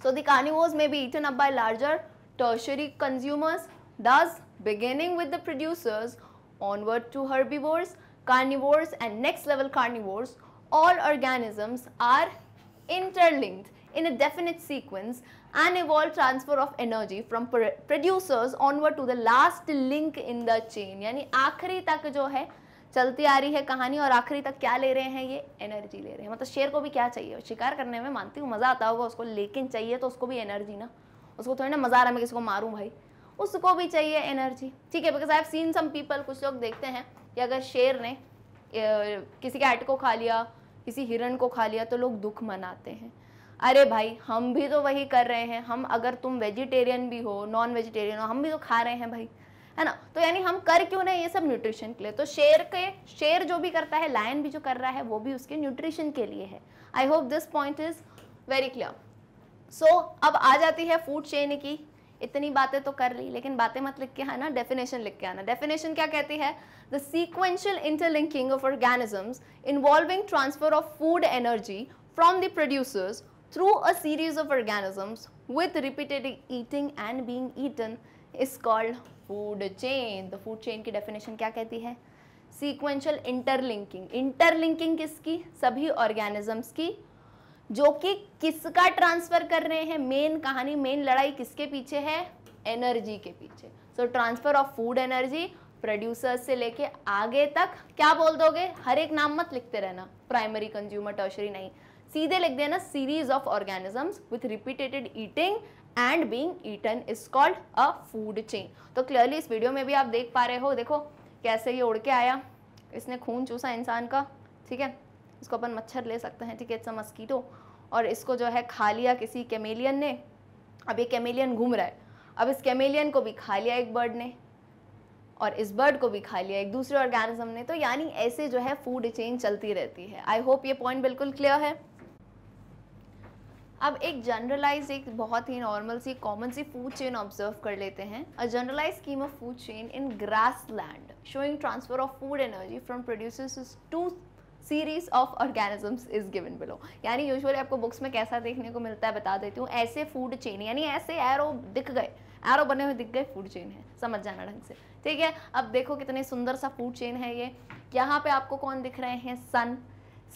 so the carnivores may be eaten up by larger tertiary consumers thus beginning with the producers onward to herbivores carnivores and next level carnivores all organisms are interlinked in a definite sequence and evolve transfer of energy from producers onward to the last link in the chain. यानी आखिरी तक जो है चलती आ रही है कहानी और आखिरी तक क्या ले रहे हैं ये एनर्जी ले रहे हैं मतलब शेर को भी क्या चाहिए शिकार करने में मानती हूँ मज़ा आता होगा उसको लेकिन चाहिए तो उसको भी एनर्जी ना उसको थोड़ी ना मज़ा आ रहा है मैं किसी को मारूँ भाई उसको भी चाहिए एनर्जी ठीक है because I have seen some people कुछ लोग देखते हैं कि अगर शेर ने किसी के को खा लिया किसी हिरण को खा लिया तो लोग दुख मनाते हैं अरे भाई हम भी तो वही कर रहे हैं हम अगर तुम वेजिटेरियन भी हो नॉन वेजिटेरियन हो हम भी तो खा रहे हैं भाई है ना तो यानी हम कर क्यों रहे ये सब न्यूट्रिशन के लिए तो शेर के शेर जो भी करता है लायन भी जो कर रहा है वो भी उसके न्यूट्रिशन के लिए है I hope this point is very clear so अब आ जाती है फूड चेन की इतनी बातें तो कर ली लेकिन बातें मत लिख के आना डेफिनेशन लिख के आना डेफिनेशन क्या कहती है the sequential interlinking of organisms involving transfer of food energy from the producers through a series of organisms with repeated eating and being eaten is called food chain तो फूड चेन की definition क्या कहती है sequential interlinking interlinking किसकी सभी organisms की जो कि किसका ट्रांसफर कर रहे हैं मेन कहानी मेन लड़ाई किसके पीछे है एनर्जी के पीछे so transfer of food energy producers से लेके आगे तक क्या बोल दोगे हर एक नाम मत लिखते रहना प्राइमरी कंज्यूमर टर्शरी नहीं सीधे लिख देना series of organisms with repeated eating and being eaten is called a food chain तो क्लियरली इस वीडियो में भी आप देख पा रहे हो देखो कैसे ये उड़ के आया इसने खून चूसा इंसान का ठीक है इसको अपन मच्छर ले सकते हैं ठीक है इट्स अ मस्कीटो और इसको जो है खा लिया किसी कैमेलियन ने अब ये कैमेलियन घूम रहा है अब इस कैमेलियन को भी खा लिया एक बर्ड ने और इस बर्ड को भी खा लिया एक दूसरे ऑर्गेनिज्म ने तो यानी ऐसे जो है फूड चेन चलती रहती है आई होप ये पॉइंट बिल्कुल क्लियर है अब एक जनरलाइज एक बहुत ही नॉर्मल सी कॉमन सी फूड चेन ऑब्जर्व कर लेते हैं a generalize scheme of food chain in grassland showing transfer of food energy from producers to series of organisms is given below यानी यूजुअली आपको बुक्स में कैसा देखने को मिलता है बता देती हूँ ऐसे फूड चेन यानी ऐसे एरो दिख गए एरो बने हुए दिख गए फूड चेन है समझ जाना ढंग से ठीक है अब देखो कितने सुंदर सा फूड चेन है ये यहाँ पे आपको कौन दिख रहे हैं सन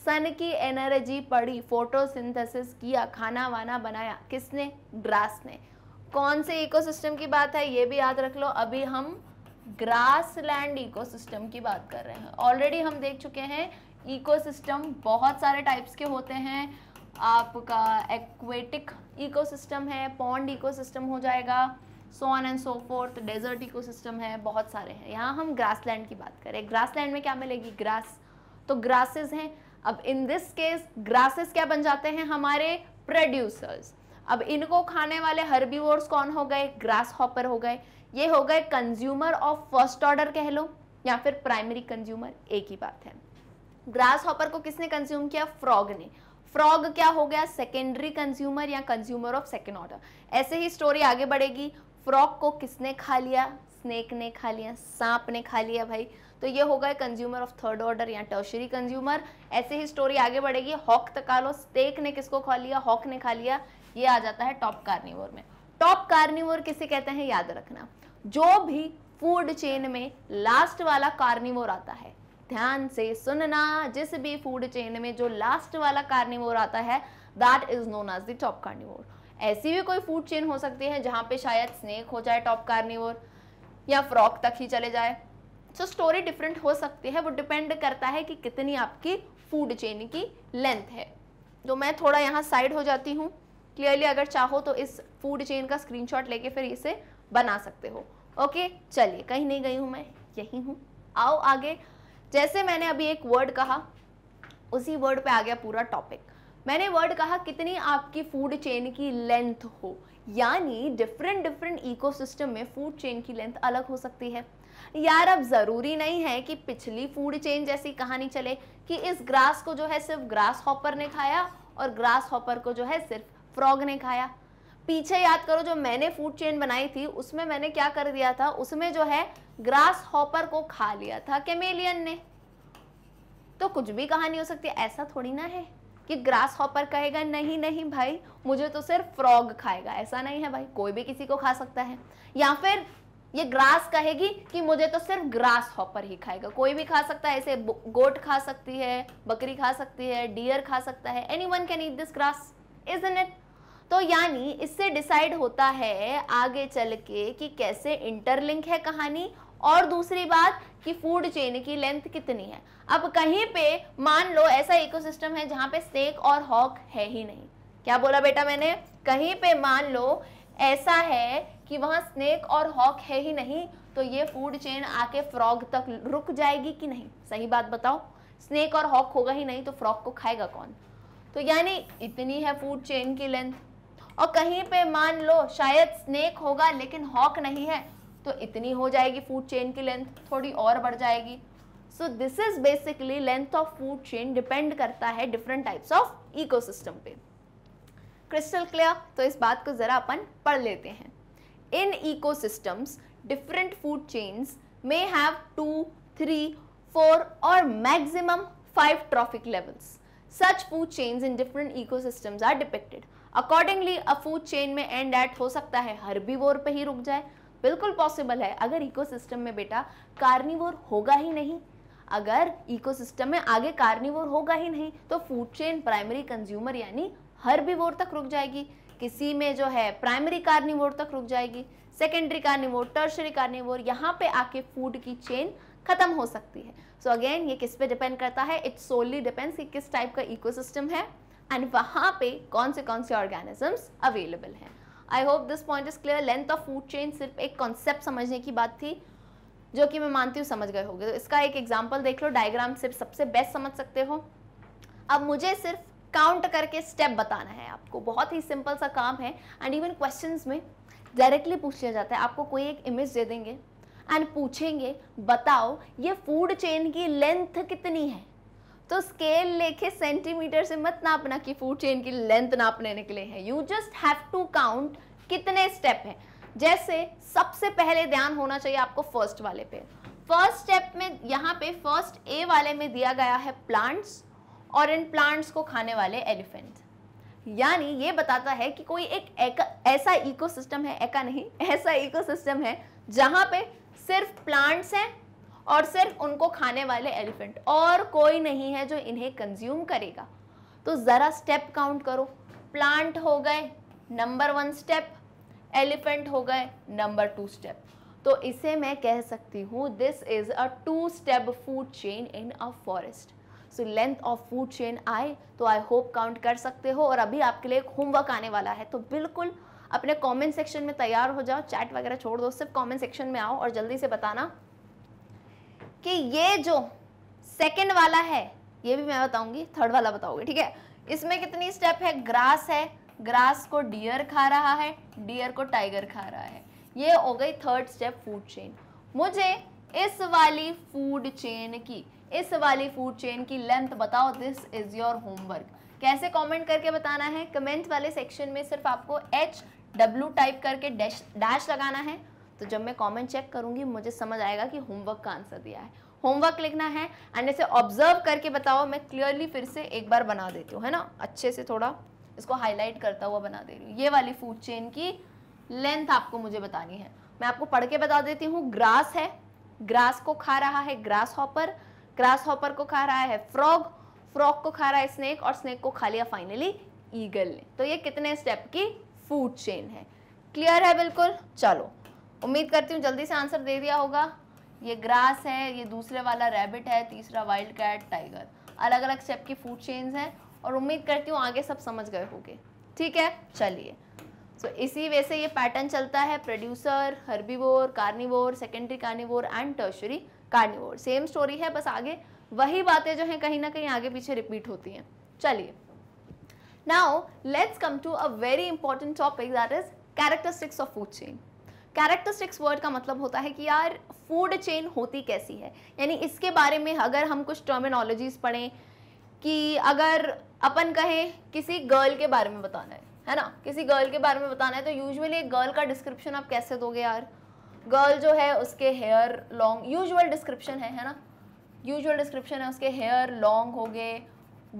सन की एनर्जी पड़ी फोटोसिंथेसिस किया खाना वाना बनाया किसने ग्रास ने कौन से इकोसिस्टम की बात है ये भी याद रख लो अभी हम ग्रास लैंड इकोसिस्टम की बात कर रहे हैं ऑलरेडी हम देख चुके हैं इकोसिस्टम बहुत सारे टाइप्स के होते हैं आपका एक्वेटिक इकोसिस्टम है पॉन्ड इकोसिस्टम हो जाएगा so on and so forth desert ecosystem है बहुत सारे हैं यहाँ हम ग्रासलैंड की बात करें ग्रासलैंड में क्या मिलेगी ग्रास तो ग्रासेस हैं अब इन दिस केस ग्रासेस क्या बन जाते हैं हमारे प्रोड्यूसर्स अब इनको खाने वाले हर्बीवोर्स कौन हो गए ग्रास हॉपर हो गए ये हो गए कंज्यूमर ऑफ फर्स्ट ऑर्डर कह लो या फिर प्राइमरी कंज्यूमर एक ही बात है ग्रास हॉपर को किसने कंज्यूम किया फ्रॉग ने फ्रॉग क्या हो गया सेकेंडरी कंज्यूमर या कंज्यूमर ऑफ सेकेंड ऑर्डर ऐसे ही स्टोरी आगे बढ़ेगी फ्रॉग को किसने खा लिया स्नेक ने खा लिया सांप ने खा लिया भाई तो ये होगा कंज्यूमर ऑफ थर्ड ऑर्डर या टर्शरी कंज्यूमर ऐसे ही स्टोरी आगे बढ़ेगी हॉक तकालो स्टेक ने किसको खा लिया हॉक ने खा लिया ये आ जाता है टॉप कार्निवोर में टॉप कार्निवोर किसे कहते हैं याद रखना जो भी फूड चेन में लास्ट वाला कार्निवोर आता है ध्यान से सुनना जिस भी फूड चेन में जो लास्ट वाला कार्निवोर आता है that is known as the top carnivore ऐसी भी कोई फूड चेन हो सकती है जहां पे शायद स्नेक हो जाए टॉप कार्निवोर या फ्रॉक तक ही चले जाए सो स्टोरी डिफरेंट हो सकती है वो डिपेंड करता है कि कितनी आपकी फूड चेन की लेंथ है तो मैं थोड़ा यहाँ साइड हो जाती हूँ क्लियरली अगर चाहो तो इस फूड चेन का स्क्रीनशॉट लेके फिर इसे बना सकते हो ओके चलिए कहीं नहीं गई हूँ मैं यहीं हूँ आओ आगे जैसे मैंने अभी एक वर्ड कहा उसी वर्ड पे आ गया पूरा टॉपिक मैंने वर्ड कहा कितनी आपकी फूड चेन की लेंथ हो यानी डिफरेंट डिफरेंट इकोसिस्टम में फूड चेन की लेंथ अलग हो सकती है यार अब ज़रूरी नहीं है कि पिछली फूड चेन जैसी कहानी चले कि इस ग्रास को जो है सिर्फ ग्रास हॉपर ने खाया और ग्रास हॉपर को जो है सिर्फ फ्रॉग ने खाया पीछे याद करो जो मैंने फूड चेन बनाई थी उसमें मैंने क्या कर दिया था उसमें जो है ग्रास हॉपर को खा लिया था कैमेलियन ने तो कुछ भी कहानी हो सकती है ऐसा थोड़ी ना है कि ग्रास हॉपर कहेगा नहीं नहीं भाई मुझे तो सिर्फ फ्रॉग खाएगा ऐसा नहीं है भाई कोई भी किसी को खा सकता है या फिर ये ग्रास कहेगी कि मुझे तो सिर्फ ग्रास हॉपर ही खाएगा कोई भी खा सकता है ऐसे गोट खा सकती है बकरी खा सकती है डियर खा सकता है any one can eat this grass is in it तो यानी इससे डिसाइड होता है आगे चल के कि कैसे इंटरलिंक है कहानी और दूसरी बात कि फूड चेन की लेंथ कितनी है अब कहीं पे मान लो ऐसा इकोसिस्टम है जहाँ पे स्नेक और हॉक है ही नहीं क्या बोला बेटा मैंने कहीं पे मान लो ऐसा है कि वहां स्नेक और हॉक है ही नहीं तो ये फूड चेन आके फ्रॉग तक रुक जाएगी कि नहीं सही बात बताओ स्नेक और हॉक होगा ही नहीं तो फ्रॉग को खाएगा कौन तो यानी इतनी है फूड चेन की लेंथ और कहीं पे मान लो शायद स्नेक होगा लेकिन हॉक नहीं है तो इतनी हो जाएगी फूड चेन की लेंथ थोड़ी और बढ़ जाएगी so this is basically length of food chain depend करता है डिफरेंट टाइप्स ऑफ इकोसिस्टम पे क्रिस्टल क्लियर तो इस बात को ज़रा अपन पढ़ लेते हैं in ecosystems different food chains may have two three four और maximum five trophic levels food chains in different इको ecosystems are depicted accordingly a food chain में एंड एट हो सकता है वोर पे ही रुक जाए बिल्कुल पॉसिबल है अगर इकोसिस्टम में बेटा कार्निवोर होगा ही नहीं अगर इकोसिस्टम में आगे कार्निवोर होगा ही नहीं तो फूड चेन प्राइमरी कंज्यूमर यानी हर्बीवोर तक रुक जाएगी किसी में जो है प्राइमरी कार्निवोर तक रुक जाएगी सेकेंडरी कार्निवोर टर्शरी कार्निवोर यहाँ पे आके फूड की चेन खत्म हो सकती है सो so अगेन ये किस पे डिपेंड करता है इट्स सोलली डिपेंड्स कि किस टाइप का इकोसिस्टम है एंड वहाँ पे कौन से कौन से ऑर्गेनिजम्स अवेलेबल हैं I hope this point is clear length of food chain सिर्फ एक कॉन्सेप्ट समझने की बात थी जो कि मैं मानती हूँ समझ गए होगे तो इसका एक एग्जाम्पल देख लो डायग्राम सिर्फ सबसे बेस्ट समझ सकते हो अब मुझे सिर्फ काउंट करके स्टेप बताना है आपको बहुत ही सिंपल सा काम है एंड इवन क्वेश्चन में डायरेक्टली पूछ लिया जाता है आपको कोई एक इमेज दे देंगे एंड पूछेंगे बताओ ये फूड चेन की लेंथ कितनी है तो स्केल लेके सेंटीमीटर से मत नापना कि फूड चेन की लेंथ नापने के लिए है you just have to count कितने स्टेप हैं जैसे सबसे पहले ध्यान होना चाहिए आपको फर्स्ट वाले पे फर्स्ट स्टेप में यहाँ पे फर्स्ट ए वाले में दिया गया है प्लांट्स और इन प्लांट्स को खाने वाले एलिफेंट यानी ये बताता है कि कोई एक एका, ऐसा इकोसिस्टम है एका नहीं ऐसा इकोसिस्टम है जहाँ पे सिर्फ प्लांट्स हैं और सिर्फ उनको खाने वाले एलिफेंट और कोई नहीं है जो इन्हें कंज्यूम करेगा तो ज़रा स्टेप काउंट करो प्लांट हो गए नंबर वन स्टेप एलिफेंट हो गए नंबर टू स्टेप तो इसे मैं कह सकती हूँ this is a two step food chain in a forest so length of food chain आए तो आई होप काउंट कर सकते हो और अभी आपके लिए एक होमवर्क आने वाला है तो बिल्कुल अपने कमेंट सेक्शन में तैयार हो जाओ चैट वगैरह छोड़ दो सिर्फ कमेंट सेक्शन में आओ और जल्दी से बताना कि ये जो सेकेंड वाला है ये भी मैं बताऊंगी थर्ड वाला बताऊंगी ठीक है इसमें कितनी स्टेप है ग्रास है ग्रास को डियर खा रहा है डियर को टाइगर खा रहा है ये हो गई थर्ड स्टेप फूड चेन मुझे इस वाली फूड चेन की इस वाली फूड चेन की लेंथ बताओ दिस इज योर होमवर्क कैसे कमेंट करके बताना है कमेंट वाले सेक्शन में सिर्फ आपको एच डब्ल्यू टाइप करके डैश डैश लगाना है तो जब मैं कमेंट चेक करूंगी मुझे समझ आएगा कि होमवर्क का आंसर दिया है होमवर्क लिखना है एंड इसे ऑब्जर्व करके बताओ मैं क्लियरली फिर से एक बार बना देती हूँ है ना अच्छे से थोड़ा इसको हाईलाइट करता हुआ बना दे रही हूँ ये वाली फूड चेन की लेंथ आपको मुझे बतानी है मैं आपको पढ़ के बता देती हूँ ग्रास है ग्रास को खा रहा है ग्रास हॉपर ग्रास हॉपर को खा रहा है फ्रॉग फ्रॉग को खा रहा है स्नेक और स्नेक को खा लिया फाइनली ईगल ने तो ये कितने स्टेप की फूड चेन है क्लियर है बिल्कुल चलो उम्मीद करती हूँ जल्दी से आंसर दे दिया होगा ये ग्रास है ये दूसरे वाला रैबिट है तीसरा वाइल्ड कैट टाइगर अलग अलग स्टेप की फूड चेन्स हैं और उम्मीद करती हूँ आगे सब समझ गए होंगे ठीक है चलिए सो so, इसी वजह से ये पैटर्न चलता है producer herbivore carnivore secondary carnivore and tertiary carnivore same story है बस आगे वही बातें जो हैं कहीं ना कहीं आगे पीछे रिपीट होती हैं चलिए now let's come to a very important topic that is characteristics of food chain characteristics word का मतलब होता है कि यार फूड चेन होती कैसी है यानी इसके बारे में अगर हम कुछ टर्मिनोलॉजीज पढ़ें कि अगर अपन कहें किसी गर्ल के बारे में बताना है है ना किसी गर्ल के बारे में बताना है तो यूजुअली एक गर्ल का डिस्क्रिप्शन आप कैसे दोगे यार गर्ल जो है उसके हेयर लॉन्ग यूजुअल डिस्क्रिप्शन है है ना यूजुअल डिस्क्रिप्शन है उसके हेयर लॉन्ग हो गए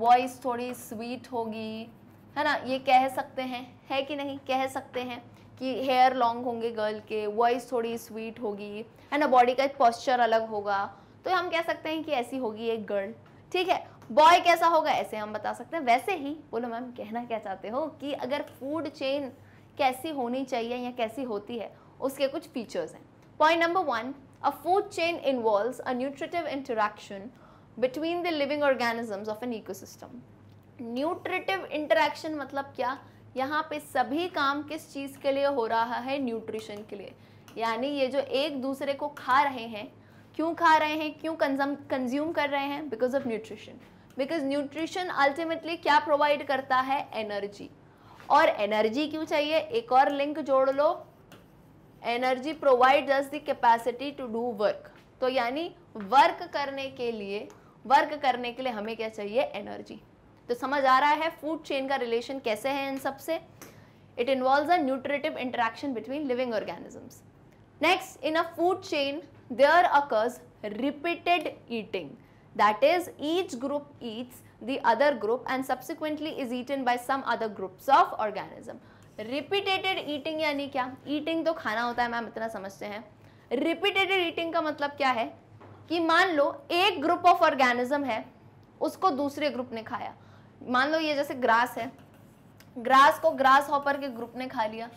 वॉइस थोड़ी स्वीट होगी है ना ये कह सकते हैं है कि नहीं कह सकते हैं कि हेयर लॉन्ग होंगे गर्ल के वॉइस थोड़ी स्वीट होगी है ना बॉडी का एक पॉस्चर अलग होगा तो हम कह सकते हैं कि ऐसी होगी एक गर्ल ठीक है बॉय कैसा होगा ऐसे हम बता सकते हैं वैसे ही बोलो मैम कहना क्या चाहते हो कि अगर फूड चेन कैसी होनी चाहिए या कैसी होती है उसके कुछ फीचर्स हैं point number one a food chain involve a nutritive interaction between the living organisms of an ecosystem nutritive interaction मतलब क्या यहाँ पे सभी काम किस चीज़ के लिए हो रहा है न्यूट्रिशन के लिए यानी ये जो एक दूसरे को खा रहे हैं क्यों खा रहे हैं क्यों कंज्यूम कर रहे हैं because of nutrition because nutrition ultimately क्या प्रोवाइड करता है एनर्जी और एनर्जी क्यों चाहिए एक और लिंक जोड़ लो energy provide us the capacity to do work तो यानी वर्क करने के लिए वर्क करने के लिए हमें क्या चाहिए एनर्जी तो समझ आ रहा है फूड चेन का रिलेशन कैसे है इन सबसे it involve a nutritive interaction between living organisms next in a food chain there occurs repeated eating that is each group eats the other group and subsequently is eaten by some other groups of organism repeated eating यानी क्या eating तो खाना होता है ma'am इतना समझते हैं repeated eating का मतलब क्या है कि मान लो एक ग्रुप ऑफ ऑर्गेनिज्म है उसको दूसरे ग्रुप ने खाया मान लो ये जैसे ग्रास है ग्रास को ग्रास हॉपर के ग्रुप ने खा लिया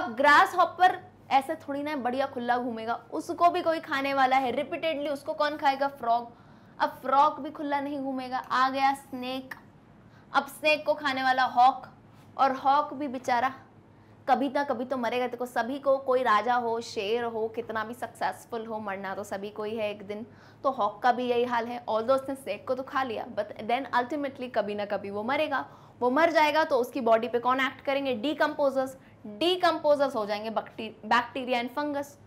अब ग्रास हॉपर ऐसे थोड़ी ना बढ़िया खुला घूमेगा उसको भी कोई खाने वाला है रिपीटेडली उसको कौन खाएगा फ्रॉग अब फ्रॉक भी खुला नहीं घूमेगा आ गया स्नेक अब स्नेक को खाने वाला हॉक और हॉक भी बेचारा कभी ना कभी तो मरेगा देखो सभी को कोई राजा हो शेर हो कितना भी सक्सेसफुल हो मरना तो सभी को ही है एक दिन तो हॉक का भी यही हाल है ऑल दो उसने स्नेक को तो खा लिया बट देन अल्टीमेटली कभी ना कभी वो मरेगा वो मर जाएगा तो उसकी बॉडी पे कौन एक्ट करेंगे डीकम्पोजर्स डीकम्पोजर्स हो जाएंगे बैक्टीरिया एंड फंगस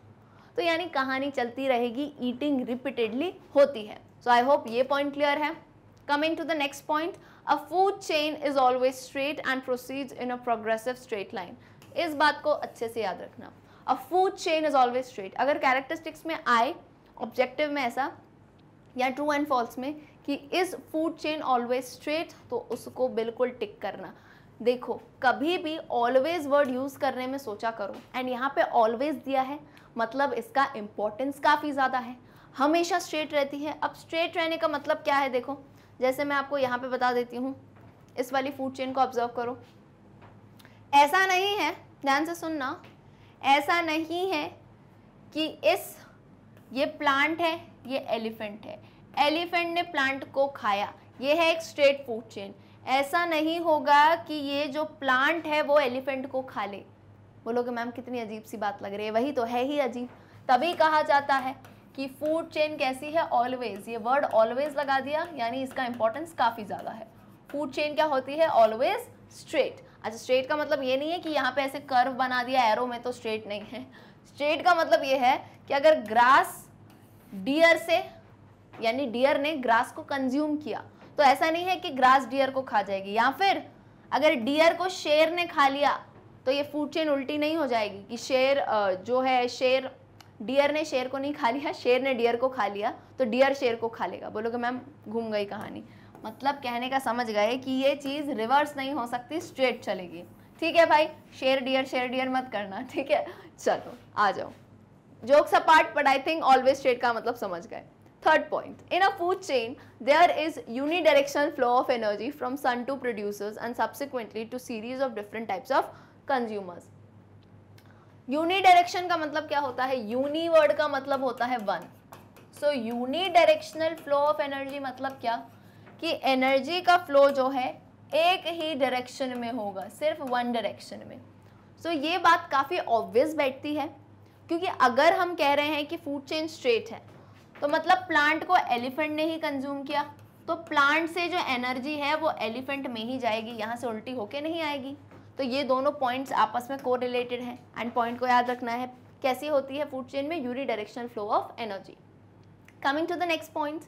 तो यानी कहानी चलती रहेगी ईटिंग रिपीटेडली होती है सो आई होप ये पॉइंट क्लियर है coming to the next point a food chain is always straight and proceed in a progressive straight line इस बात को अच्छे से याद रखना a food chain is always straight अगर कैरेक्टरिस्टिक्स में आए ऑब्जेक्टिव में ऐसा या ट्रू एंड फॉल्स में कि is food chain always straight तो उसको बिल्कुल टिक करना देखो कभी भी ऑलवेज वर्ड यूज़ करने में सोचा करो एंड यहाँ पे ऑलवेज दिया है मतलब इसका इम्पोर्टेंस काफ़ी ज़्यादा है हमेशा स्ट्रेट रहती है अब स्ट्रेट रहने का मतलब क्या है देखो जैसे मैं आपको यहाँ पे बता देती हूँ इस वाली फूड चेन को ऑब्जर्व करो ऐसा नहीं है ध्यान से सुनना ऐसा नहीं है कि इस ये प्लांट है ये एलिफेंट है एलिफेंट ने प्लांट को खाया ये है एक स्ट्रेट फूड चेन ऐसा नहीं होगा कि ये जो प्लांट है वो एलिफेंट को खा ले बोलोगे मैम कितनी अजीब सी बात लग रही है वही तो है ही अजीब तभी कहा जाता है कि फूड चेन कैसी है ऑलवेज ये वर्ड ऑलवेज लगा दिया यानी इसका इंपॉर्टेंस काफ़ी ज़्यादा है फूड चेन क्या होती है ऑलवेज स्ट्रेट अच्छा स्ट्रेट का मतलब ये नहीं है कि यहाँ पे ऐसे कर्व बना दिया एरो में तो स्ट्रेट नहीं है स्ट्रेट का मतलब ये है कि अगर ग्रास डियर से यानी डियर ने ग्रास को कंज्यूम किया तो ऐसा नहीं है कि ग्रास डियर को खा जाएगी या फिर अगर डियर को शेर ने खा लिया तो ये फूड चेन उल्टी नहीं हो जाएगी कि शेर जो है शेर डियर ने शेर को नहीं खा लिया शेर ने डियर को खा लिया तो डियर शेर को खा लेगा बोलोगे मैम घूम गई कहानी मतलब कहने का समझ गए कि ये चीज़ रिवर्स नहीं हो सकती स्ट्रेट चलेगी ठीक है भाई शेर डियर शेर डियर मत करना ठीक है चलो आ जाओ jokes apart but I think always straight का मतलब समझ गए point in a food chain chain is is unidirectional flow of energy from sun to producers and subsequently to series of different types of consumers uni direction का मतलब क्या होता है uni word का मतलब होता है one so unidirectional flow of energy मतलब क्या कि एनर्जी का फ्लो जो है एक ही डायरेक्शन में होगा सिर्फ वन डायरेक्शन में सो so, ये बात काफ़ी ऑब्वियस बैठती है क्योंकि अगर हम कह रहे हैं कि फूड चेन स्ट्रेट है तो मतलब प्लांट को एलिफेंट ने ही कंज्यूम किया तो प्लांट से जो एनर्जी है वो एलिफेंट में ही जाएगी यहाँ से उल्टी होके नहीं आएगी तो ये दोनों पॉइंट्स आपस में को रिलेटेड हैं एंड पॉइंट को याद रखना है कैसी होती है फूड चेन में unidirectional flow of energy coming to the next point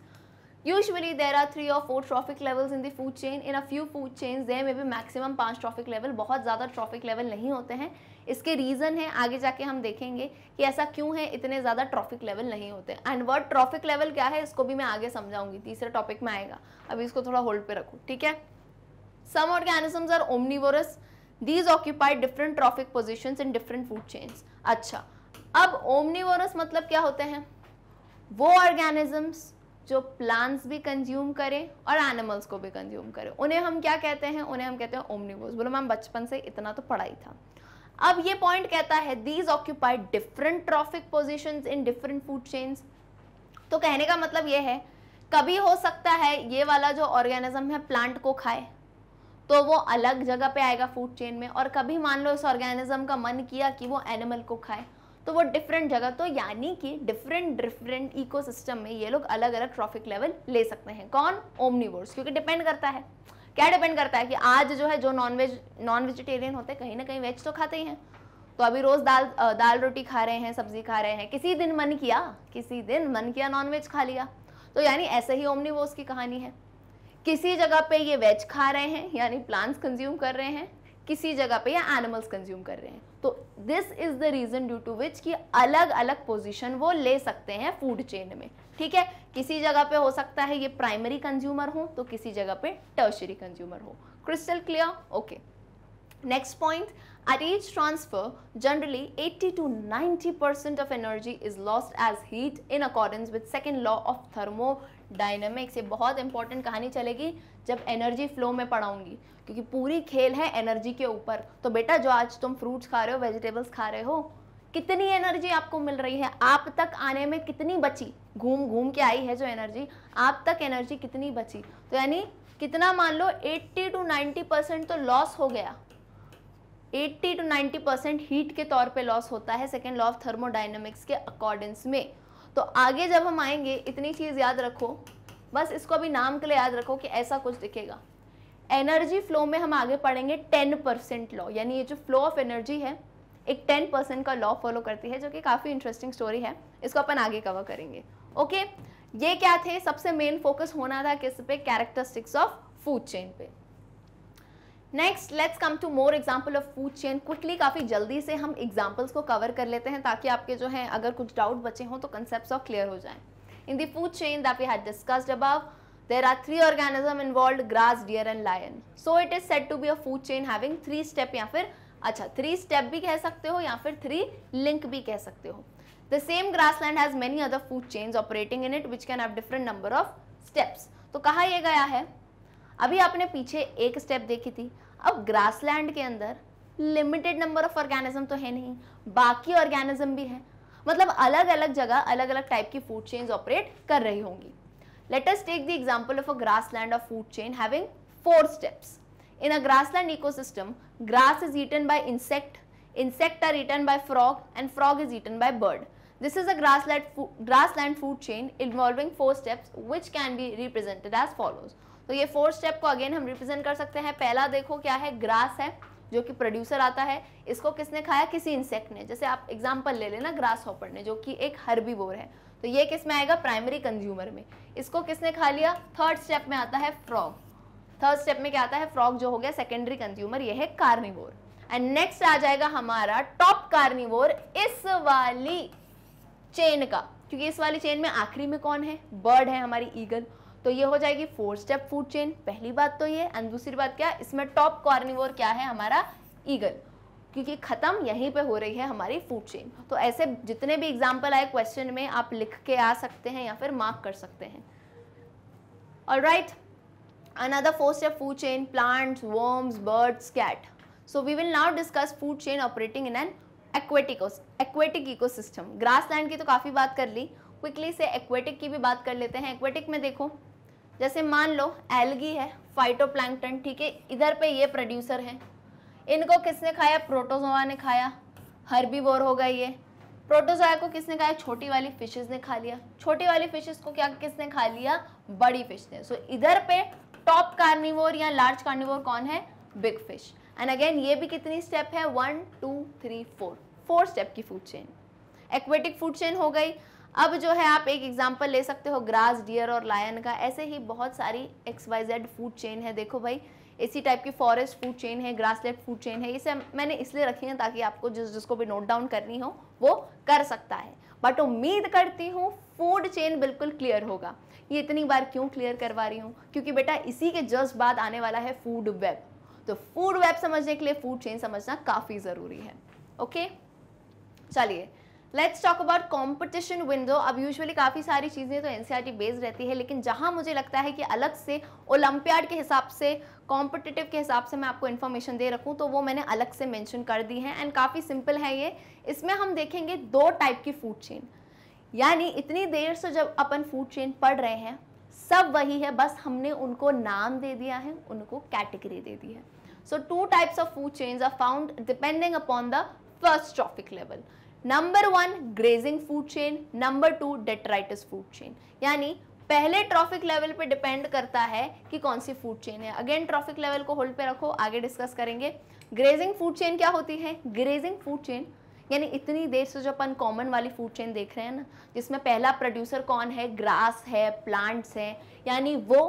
usually there are three और four trophic levels in the food chain in a few food chain there may भी मैक्सिमम पांच trophic level बहुत ज़्यादा trophic level नहीं होते हैं इसके reason है आगे जाके हम देखेंगे कि ऐसा क्यों है इतने ज़्यादा ट्रॉफिक लेवल नहीं होते एंड वर्ड ट्रॉफिक लेवल क्या है इसको भी मैं आगे समझाऊंगी तीसरे टॉपिक में आएगा अभी इसको थोड़ा होल्ड पे रखो ठीक है some organisms are omnivorous these occupy different trophic position in different food chains अच्छा अब ओमनीवोरस मतलब क्या होते हैं वो ऑर्गेनिजम्स जो प्लांट्स भी कंज्यूम करें और एनिमल्स को भी कंज्यूम करें उन्हें हम क्या कहते हैं उन्हें हम कहते हैं ओमनीवोर्स बोलो मैम बचपन से इतना तो पढ़ाई था अब ये पॉइंट कहता है these occupied different trophic position in different food chains तो कहने का मतलब ये है कभी हो सकता है ये वाला जो ऑर्गेनिज्म है प्लांट को खाए तो वो अलग जगह पे आएगा फूड चेन में और कभी मान लो इस ऑर्गेनिज्म का मन किया कि वो एनिमल को खाए तो वो डिफरेंट जगह तो यानी कि डिफरेंट डिफरेंट इकोसिस्टम में ये लोग अलग अलग ट्रॉफिक लेवल ले सकते हैं कौन ओमनीवर्स क्योंकि डिपेंड करता है क्या डिपेंड करता है कि आज जो है जो नॉन वेज नॉन वेजिटेरियन होते हैं कहीं ना कहीं वेज तो खाते ही हैं तो अभी रोज़ दाल दाल रोटी खा रहे हैं सब्जी खा रहे हैं किसी दिन मन किया किसी दिन मन किया नॉनवेज खा लिया तो यानी ऐसे ही ओमनीवोस की कहानी है किसी जगह पे ये वेज खा रहे हैं यानी प्लांट्स कंज्यूम कर रहे हैं किसी जगह पे या एनिमल्स कंज्यूम कर रहे हैं तो this is the reason due to which कि अलग अलग पोजीशन वो ले सकते हैं फूड चेन में ठीक है किसी जगह पे हो सकता है ये प्राइमरी कंज्यूमर हो तो किसी जगह पे टर्शरी कंज्यूमर हो crystal clear okay next point at each transfer generally 80 to 90 percent of energy is lost as heat in accordance with second law of thermodynamics ये बहुत इंपॉर्टेंट कहानी चलेगी जब एनर्जी फ्लो में पढ़ाऊंगी क्योंकि पूरी खेल है एनर्जी के ऊपर तो बेटा जो आज तुम फ्रूट्स खा रहे हो वेजिटेबल्स खा रहे हो कितनी एनर्जी आपको मिल रही है आप तक आने में कितनी बची घूम घूम के आई है जो एनर्जी आप तक एनर्जी कितनी बची तो यानी कितना मान लो 80 टू 90 परसेंट तो लॉस हो गया 80 टू 90 परसेंट हीट के तौर पे लॉस होता है सेकेंड लॉ ऑफ थर्मोडाइनमिक्स के अकॉर्डेंस में तो आगे जब हम आएंगे इतनी चीज़ याद रखो बस इसको अभी नाम के लिए याद रखो कि ऐसा कुछ दिखेगा एनर्जी फ्लो में हम आगे पढ़ेंगे टेन परसेंट लॉ यानी ये जो फ्लो ऑफ एनर्जी है एक टेन परसेंट का लॉ फॉलो करती है जो कि काफ़ी इंटरेस्टिंग स्टोरी है इसको अपन आगे कवर करेंगे ओके ये क्या थे सबसे मेन फोकस होना था किस पे कैरेक्टरिस्टिक्स ऑफ फूड चेन पे next let's come to more example of food chain quickly काफी जल्दी से हम एग्जाम्पल्स को कवर कर लेते हैं ताकि आपके जो है अगर कुछ डाउट बचे हों तो कंसेप्ट और क्लियर हो जाए in the food chain that we had discussed above there are three organism involve grass deer and lion so it is said to be a food chain having three step या फिर अच्छा three step भी कह सकते हो या फिर three link भी कह सकते हो the same grassland has many other food chains operating in it which can have different number of steps तो कहा यह गया है अभी आपने पीछे एक स्टेप देखी थी अब ग्रासलैंड के अंदर लिमिटेड नंबर ऑफ ऑर्गेनिज्म तो है नहीं बाकी ऑर्गेनिज्म भी है मतलब अलग अलग जगह अलग अलग टाइप की फूड चेन्स ऑपरेट कर रही होंगी let us take the example of a grassland of food chain having four steps in a grassland ecosystem grass is eaten by insect insect are eaten by frog and frog is eaten by bird this is a grassland food, grassland food chain involving four steps which can be represented as follows तो ये four step को again हम represent कर सकते हैं पहला देखो क्या है ग्रास है जो कि प्रोड्यूसर आता है इसको किसने खाया किसी इंसेक्ट ने जैसे आप एग्जाम्पल ले लेना ग्रास हॉपर ने जो कि एक हर्बीवोर है तो ये किस में आएगा प्राइमरी कंज्यूमर में इसको किसने खा लिया थर्ड स्टेप में आता है फ्रॉग थर्ड स्टेप में क्या आता है फ्रॉग जो हो गया सेकेंडरी कंज्यूमर यह है कार्निवोर एंड नेक्स्ट आ जाएगा हमारा टॉप कार्निवोर इस वाली चेन का क्योंकि इस वाली चेन में आखिरी में कौन है बर्ड है हमारी ईगल तो ये हो जाएगी फोर स्टेप फूड चेन पहली बात तो ये एंड दूसरी बात क्या इसमें टॉप कॉर्निवोर क्या है हमारा ईगल क्योंकि ख़त्म यहीं पे हो रही है हमारी फूड चेन तो ऐसे जितने भी एग्जाम्पल आए क्वेश्चन में आप लिख के आ सकते हैं या फिर मार्क कर सकते हैं और write another four step food chain plants worms birds cat so we will now discuss food chain operating in an aquatic aquatic ecosystem grassland की तो काफ़ी बात कर ली क्विकली से एक्वेटिक की भी बात कर लेते हैं एक्वेटिक में देखो जैसे मान लो एलगी है फाइटोप्लैंकटन ठीक है इधर पे ये प्रोड्यूसर है इनको किसने खाया प्रोटोजोआ ने खाया हर्बीवोर हो गई ये प्रोटोजोआ को किसने खाया छोटी वाली फिशेस ने खा लिया छोटी वाली फिशेस को क्या किसने खा लिया बड़ी फिश ने सो so, इधर पे टॉप कार्निवोर या लार्ज कार्निवोर कौन है बिग फिश एंड अगेन ये भी कितनी स्टेप है one two three four four step की food chain aquatic food chain हो गई अब जो है आप एक एग्जाम्पल ले सकते हो ग्रास डियर और लायन का ऐसे ही बहुत सारी X Y Z food chain है देखो भाई इसी टाइप की फॉरेस्ट फूड चेन है ग्रासलेट फूड चेन है इसे मैंने इसलिए रखी है ताकि आपको जिस जिसको भी नोट डाउन करनी हो वो कर सकता है बट उम्मीद करती हूँ फूड चेन बिल्कुल क्लियर होगा ये इतनी बार क्यों क्लियर करवा रही हूँ क्योंकि बेटा इसी के जस्ट बाद आने वाला है फूड वेब तो फूड वेब समझने के लिए फूड चेन समझना काफ़ी ज़रूरी है ओके चलिए let's talk about competition window अब यूजुअली काफ़ी सारी चीज़ें तो एनसीईआरटी बेस्ड e रहती है लेकिन जहाँ मुझे लगता है कि अलग से ओलंपियाड के हिसाब से कॉम्पिटिटिव के हिसाब से मैं आपको इन्फॉर्मेशन दे रखूँ तो वो मैंने अलग से मेंशन कर दी है एंड काफ़ी सिंपल है ये इसमें हम देखेंगे दो टाइप की फूड चेन यानी इतनी देर से जब अपन फूड चेन पढ़ रहे हैं सब वही है बस हमने उनको नाम दे दिया है उनको कैटेगरी दे दी है so two types of food chains are found depending upon the first trophic level number one grazing food chain number two detritus food chain यानी पहले ट्रॉफिक लेवल पे डिपेंड करता है कि कौन सी फूड चेन है अगेन ट्रॉफिक लेवल को होल्ड पे रखो आगे डिस्कस करेंगे ग्रेजिंग फूड चेन क्या होती है ग्रेजिंग फूड चेन यानी इतनी देर से जो अपन कॉमन वाली फूड चेन देख रहे हैं ना जिसमें पहला प्रोड्यूसर कौन है ग्रास है प्लांट्स है यानी वो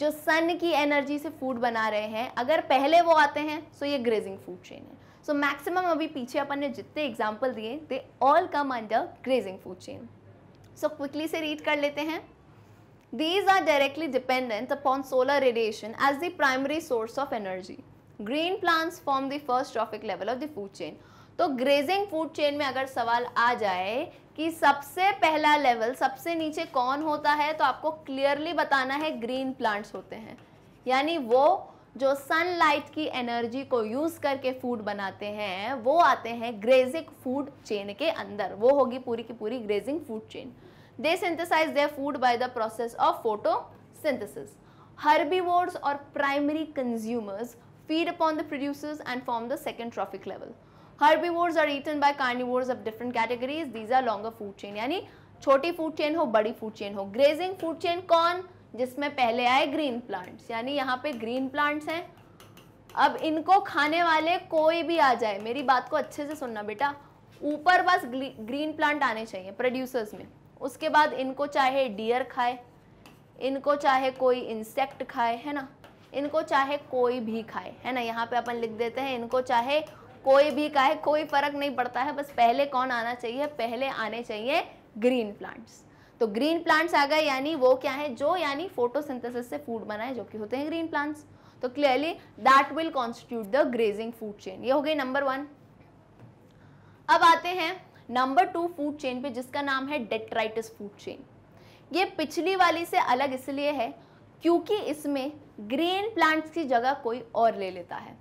जो सन की एनर्जी से फूड बना रहे हैं अगर पहले वो आते हैं सो तो ये ग्रेजिंग फूड चेन है सो मैक्सिमम अभी पीछे अपन ने जितने एग्जाम्पल दिए they all come under grazing food chain so quickly से रीड कर लेते हैं these are directly dependent upon solar radiation as the primary source of energy green plants form the first trophic level of the food chain तो grazing food chain में अगर सवाल आ जाए कि सबसे पहला लेवल सबसे नीचे कौन होता है तो आपको क्लियरली बताना है ग्रीन प्लांट्स होते हैं यानी वो जो सनलाइट की एनर्जी को यूज करके फूड बनाते हैं वो आते हैं ग्रेजिंग फूड चेन के अंदर वो होगी पूरी की पूरी grazing food chain they synthesise the food by the process of photosynthesis herbivores और primary consumers feed upon the producers and form the second trophic level herbi herbivores are eaten by carnivores of different categories these are longer food chain यानी छोटी food chain हो बड़ी food chain हो grazing food chain कौन जिसमें पहले आए green plants यानी यहाँ पे ग्रीन प्लांट्स हैं अब इनको खाने वाले कोई भी आ जाए मेरी बात को अच्छे से सुनना बेटा ऊपर बस ग्रीन प्लांट आने चाहिए प्रोड्यूसर्स में उसके बाद इनको चाहे डियर खाए इनको चाहे कोई इंसेक्ट खाए है ना इनको चाहे कोई भी खाए है ना यहाँ पे अपन लिख देते हैं इनको चाहे कोई भी खाए कोई फर्क नहीं पड़ता है बस पहले कौन आना चाहिए पहले आने चाहिए ग्रीन प्लांट्स तो ग्रीन प्लांट्स आ गए यानी वो क्या है जो यानी फोटोसिंथेसिस से फूड बनाए जो कि होते हैं ग्रीन प्लांट्स तो clearly that will constitute the grazing food chain ये हो गई नंबर वन अब आते हैं नंबर टू फूड चेन पे जिसका नाम है डेट्राइटिस फूड चेन ये पिछली वाली से अलग इसलिए है क्योंकि इसमें ग्रीन प्लांट्स की जगह कोई और ले लेता है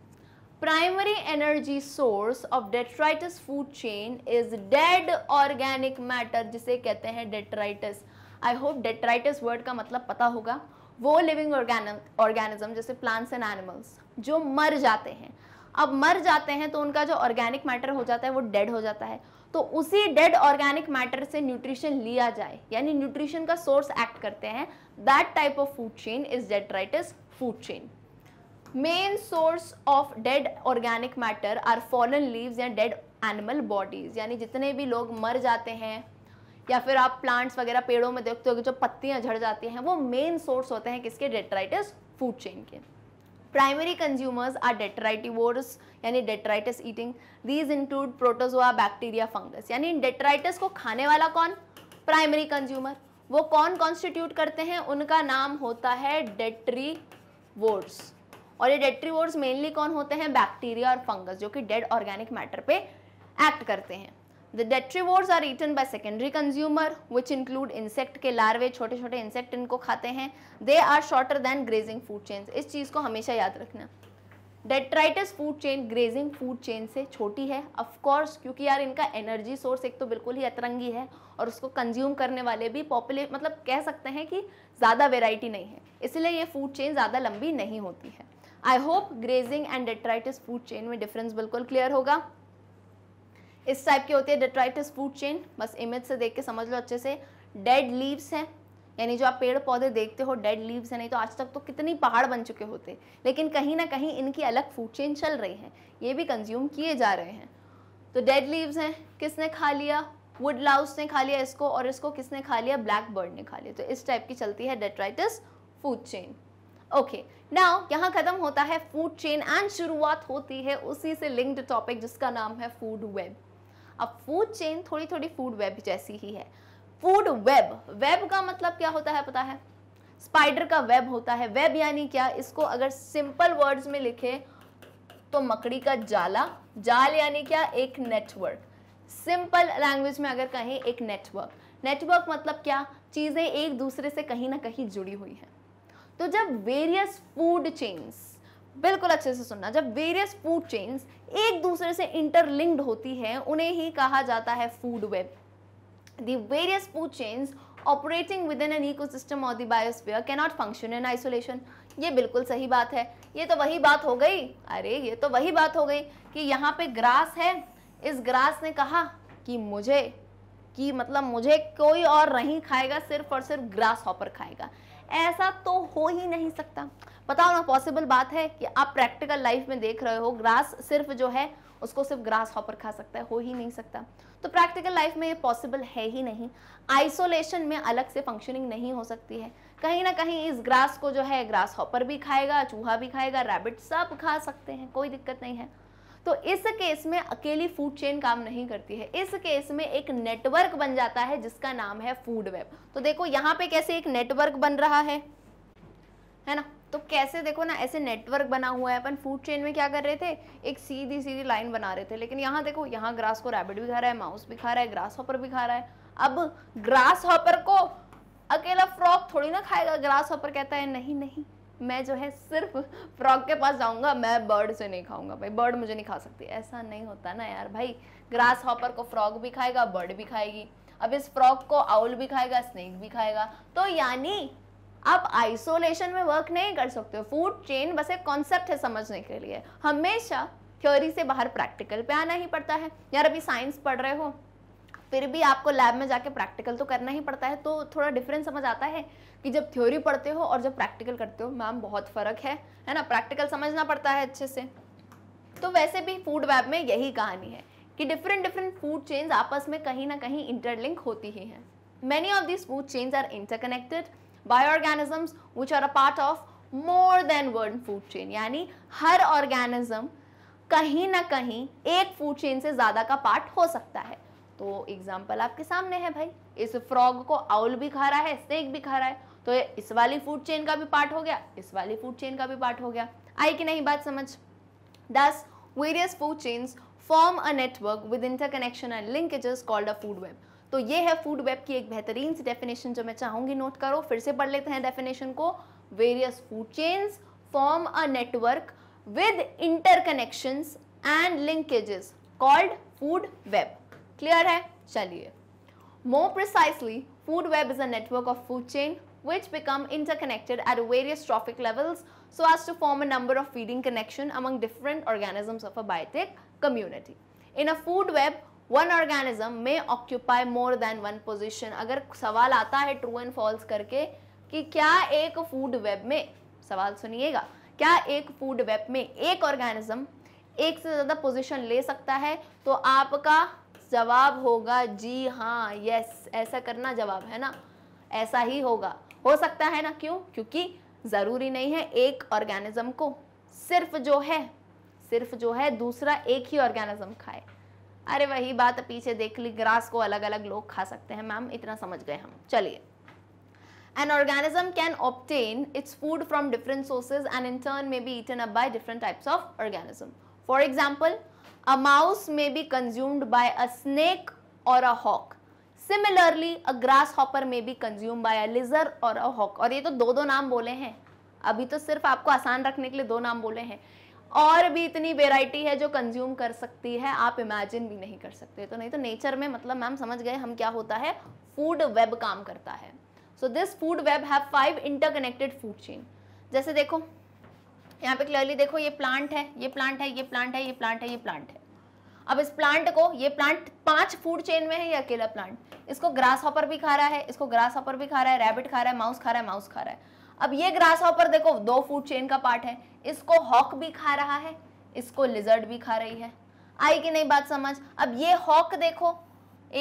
primary energy source of detritus food chain is dead organic matter जिसे कहते हैं detritus. I hope detritus word का मतलब पता होगा वो living organism जैसे प्लांट्स एंड एनिमल्स जो मर जाते हैं अब मर जाते हैं तो उनका जो ऑर्गेनिक मैटर हो जाता है वो डेड हो जाता है तो उसी डेड ऑर्गेनिक मैटर से न्यूट्रिशन लिया जाए यानी न्यूट्रिशन का सोर्स एक्ट करते हैं that type of food chain is detritus food chain main source of dead organic matter are fallen leave या डेड एनिमल बॉडीज यानी जितने भी लोग मर जाते हैं या फिर आप प्लांट्स वगैरह पेड़ों में देखते हो जो पत्तियां झड़ जाती हैं वो मेन सोर्स होते हैं किसके डेटराइटिस फूड चेन के प्राइमरी कंज्यूमर्स आर डेट्राइटिवर्स यानी detritus eating these include protozoa bacteria fungus यानी डेटराइटिस को खाने वाला कौन प्राइमरी कंज्यूमर वो कौन कॉन्स्टिट्यूट करते हैं उनका नाम होता है डेटरी वोर्स और ये डेट्रीवोर्स मेनली कौन होते हैं बैक्टीरिया और फंगस जो कि डेड ऑर्गेनिक मैटर पे एक्ट करते हैं the detritivores are eaten by secondary consumer which include insect के लार्वे छोटे छोटे इंसेक्ट इनको खाते हैं they are shorter than grazing food chain इस चीज़ को हमेशा याद रखना detritus food chain grazing food chain से छोटी है ऑफकोर्स क्योंकि यार इनका एनर्जी सोर्स एक तो बिल्कुल ही अतरंगी है और उसको कंज्यूम करने वाले भी पॉपुले मतलब कह सकते हैं कि ज़्यादा वेराइटी नहीं है इसलिए ये फूड चेन ज़्यादा लंबी नहीं होती है I hope grazing and detritus food chain में डिफरेंस बिल्कुल क्लियर होगा इस टाइप के होती है डेट्राइटिस फूड चेन बस इमेज से देख के समझ लो अच्छे से डेड लीव्स हैं यानी जो आप पेड़ पौधे देखते हो डेड लीव्स है नहीं तो आज तक तो कितनी पहाड़ बन चुके होते लेकिन कहीं ना कहीं इनकी अलग फूड चेन चल रही है ये भी कंज्यूम किए जा रहे हैं तो डेड लीव्स हैं किसने खा लिया वुड लाउस ने खा लिया इसको और इसको किसने खा लिया ब्लैक बर्ड ने खा लिया तो इस टाइप की चलती है detritus food chain okay now यहाँ खत्म होता है फूड चेन एंड शुरुआत होती है उसी से लिंक्ड टॉपिक जिसका नाम है फूड वेब अब फूड चेन थोड़ी थोड़ी फूड वेब जैसी ही है फूड वेब वेब का मतलब क्या होता है पता है स्पाइडर का वेब होता है वेब यानी क्या इसको अगर सिंपल वर्ड्स में लिखे तो मकड़ी का जाला जाल यानी क्या एक नेटवर्क सिंपल लैंग्वेज में अगर कहें एक नेटवर्क नेटवर्क मतलब क्या चीज़ें एक दूसरे से कहीं ना कहीं जुड़ी हुई हैं तो जब वेरियस फूड चेन्स बिल्कुल अच्छे से सुनना जब वेरियस फूड चेन्स एक दूसरे से इंटरलिंक्ड होती है उन्हें ही कहा जाता है food web the food chains operating operating within an ecosystem or the biosphere cannot function in isolation ये बिल्कुल सही बात है ये तो वही बात हो गई अरे ये तो वही बात हो गई कि यहाँ पे ग्रास है इस ग्रास ने कहा कि मुझे कि मतलब मुझे कोई और नहीं खाएगा सिर्फ और सिर्फ ग्रास हॉपर खाएगा ऐसा तो हो ही नहीं सकता बताओ ना पॉसिबल बात है कि आप प्रैक्टिकल लाइफ में देख रहे हो ग्रास सिर्फ जो है उसको सिर्फ ग्रास हॉपर खा सकता है हो ही नहीं सकता तो प्रैक्टिकल लाइफ में ये पॉसिबल है ही नहीं आइसोलेशन में अलग से फंक्शनिंग नहीं हो सकती है कहीं ना कहीं इस ग्रास को जो है ग्रास हॉपर भी खाएगा चूहा भी खाएगा रैबिट सब खा सकते हैं कोई दिक्कत नहीं है तो इस केस में अकेली फूड चेन काम नहीं करती है इस केस में एक नेटवर्क बन जाता है जिसका नाम है फूड वेब तो देखो यहाँ पे कैसे एक नेटवर्क बन रहा है है ना तो कैसे देखो ना ऐसे नेटवर्क बना हुआ है अपन फूड चेन में क्या कर रहे थे एक सीधी सीधी लाइन बना रहे थे लेकिन यहाँ देखो यहाँ ग्रास को रैबिट भी खा रहा है माउस भी खा रहा है ग्रास हॉपर भी खा रहा है अब ग्रास हॉपर को अकेला फ्रॉक थोड़ी ना खाएगा ग्रास हॉपर कहता है नहीं नहीं मैं जो है सिर्फ फ्रॉग के पास जाऊंगा मैं बर्ड से नहीं खाऊंगा भाई बर्ड मुझे नहीं खा सकती ऐसा नहीं होता ना यार भाई ग्रास हॉपर को फ्रॉग भी खाएगा बर्ड भी खाएगी अब इस फ्रॉग को आउल भी खाएगा स्नेक भी खाएगा तो यानी आप आइसोलेशन में वर्क नहीं कर सकते फूड चेन बस एक कॉन्सेप्ट है समझने के लिए हमेशा थ्योरी से बाहर प्रैक्टिकल पे आना ही पड़ता है यार अभी साइंस पढ़ रहे हो फिर भी आपको लैब में जाके प्रैक्टिकल तो करना ही पड़ता है तो थोड़ा डिफरेंस समझ आता है कि जब थ्योरी पढ़ते हो और जब प्रैक्टिकल करते हो मैम बहुत फ़र्क है है ना प्रैक्टिकल समझना पड़ता है अच्छे से तो वैसे भी फूड वैब में यही कहानी है कि डिफरेंट डिफरेंट फूड चेन्स आपस में कहीं ना कहीं इंटरलिंक होती ही हैं many of this food chains are interconnected bio organisms which are a part of more than one food chain यानी हर ऑर्गेनिज्म कहीं ना कहीं एक फूड चेन से ज़्यादा का पार्ट हो सकता है तो एग्जाम्पल आपके सामने है भाई इस फ्रॉग को आउल भी खा रहा है स्नेक भी खा रहा है तो इस वाली फूड चेन का भी पार्ट हो गया इस वाली फूड चेन का भी पार्ट हो गया आई कि नहीं बात समझ दस various food chains form a network with interconnection and linkages called a food web तो ये है फूड वेब की एक बेहतरीन सी डेफिनेशन जो मैं चाहूंगी नोट करो फिर से पढ़ लेते हैं डेफिनेशन को various food chains form a network with connection and linkages called food web clear है चलिए more precisely food web is a network of food chain which become interconnected at various trophic levels so as to form a number of feeding connection among different organisms of a biotic community. In a food web, one organism may occupy more than one position agar sawal aata hai true and false karke ki kya ek food web mein sawal suniyega kya ek food web mein ek organism एक से ज़्यादा position ले सकता है तो आपका जवाब होगा जी हाँ यस ऐसा करना जवाब है ना ऐसा ही होगा हो सकता है ना क्यों क्योंकि जरूरी नहीं है एक ऑर्गेनिज्म को सिर्फ जो है सिर्फ जो है दूसरा एक ही ऑर्गेनिज्म खाए अरे वही बात पीछे देख ली ग्रास को अलग अलग लोग खा सकते हैं मैम इतना समझ गए हम चलिए an organism can obtain its food from different sources and in turn may be eaten up by different types of organism for example a mouse may be consumed by a snake और a hawk similarly a grasshopper may be consume by a lizard और a hoc और ये तो दो दो नाम बोले हैं अभी तो सिर्फ आपको आसान रखने के लिए दो नाम बोले हैं और भी इतनी वेराइटी है जो कंज्यूम कर सकती है आप इमेजिन भी नहीं कर सकते तो नहीं तो नेचर में मतलब मैम समझ गए हम क्या होता है फूड वेब काम करता है so this food web have five interconnected food chain जैसे देखो यहाँ पे क्लियरली देखो ये प्लांट है ये प्लांट है ये प्लांट है ये प्लांट है ये प्लांट है अब इस प्लांट को ये प्लांट पांच फूड चेन में है ये अकेला प्लांट इसको ग्रास हॉपर भी खा रहा है इसको ग्रास हॉपर भी खा रहा है रैबिट खा रहा है माउस खा रहा है माउस खा रहा है अब ये ग्रास हॉपर देखो दो फूड चेन का पार्ट है इसको हॉक भी खा रहा है इसको लिजर्ड भी खा रही है आई की नहीं बात समझ अब ये हॉक देखो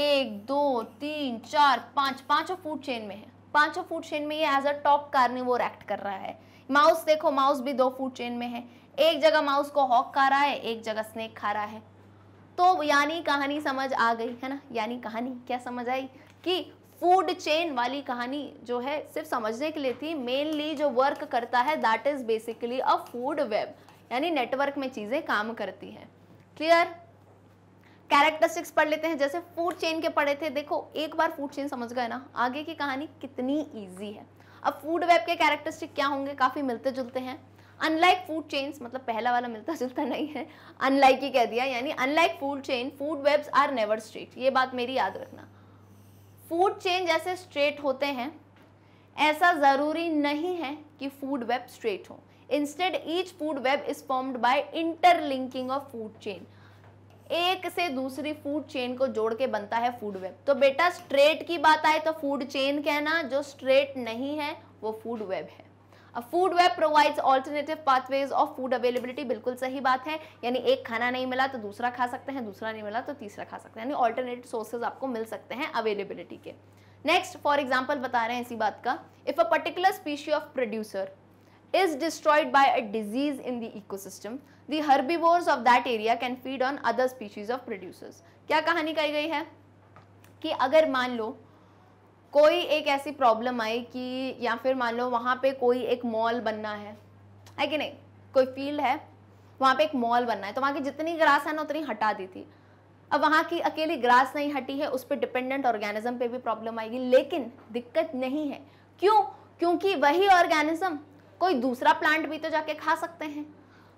एक दो तीन चार पाँच पाँचों फूड चेन में है पाँचों फूड चेन में ये as a top carnivore act कर रहा है माउस देखो माउस भी दो फूड चेन में है एक जगह माउस को हॉक खा रहा है एक जगह स्नेक खा रहा है तो यानी कहानी समझ आ गई है ना यानी कहानी क्या समझ आई कि फूड चेन वाली कहानी जो है सिर्फ समझने के लिए थी मेनली जो वर्क करता है that is basically a food web यानी नेटवर्क में चीज़ें काम करती हैं क्लियर कैरेक्टरिस्टिक्स पढ़ लेते हैं जैसे फूड चेन के पढ़े थे देखो एक बार फूड चेन समझ गए ना आगे की कहानी कितनी ईजी है अब फूड वेब के कैरेक्टरिस्टिक क्या होंगे काफ़ी मिलते जुलते हैं अनलाइक फूड चेन्स मतलब पहला वाला मिलता जुलता नहीं है अनलाइक ही कह दिया यानी unlike food chain food webs are never straight ये बात मेरी याद रखना फूड चेन जैसे स्ट्रेट होते हैं ऐसा ज़रूरी नहीं है कि फूड वेब स्ट्रेट हो instead each food web is formed by interlinking of food chain एक से दूसरी फूड चेन को जोड़ के बनता है फूड वेब तो बेटा स्ट्रेट की बात आए तो फूड चेन कहना जो स्ट्रेट नहीं है वो फूड वेब है food web provides alternative pathways of food availability बिल्कुल सही बात है यानी एक खाना नहीं मिला तो दूसरा खा सकते हैं दूसरा नहीं मिला तो तीसरा खा सकते हैं यानी ऑल्टरनेटिव सोर्सेज आपको मिल सकते हैं अवेलेबिलिटी के नेक्स्ट फॉर एग्जाम्पल बता रहे हैं इसी बात का if a particular specie of producer is destroyed by a disease in the ecosystem the herbivores of that area can feed on other species of producers क्या कहानी कही गई है कि अगर मान लो कोई एक ऐसी प्रॉब्लम आई कि या फिर मान लो वहाँ पे कोई एक मॉल बनना है है कि नहीं कोई फील्ड है वहाँ पे एक मॉल बनना है तो वहाँ की जितनी ग्रास है ना उतनी हटा दी थी अब वहाँ की अकेली ग्रास नहीं हटी है उस पर डिपेंडेंट ऑर्गेनिज्म पे भी प्रॉब्लम आएगी लेकिन दिक्कत नहीं है क्यों क्योंकि वही ऑर्गेनिज्म कोई दूसरा प्लांट भी तो जाके खा सकते हैं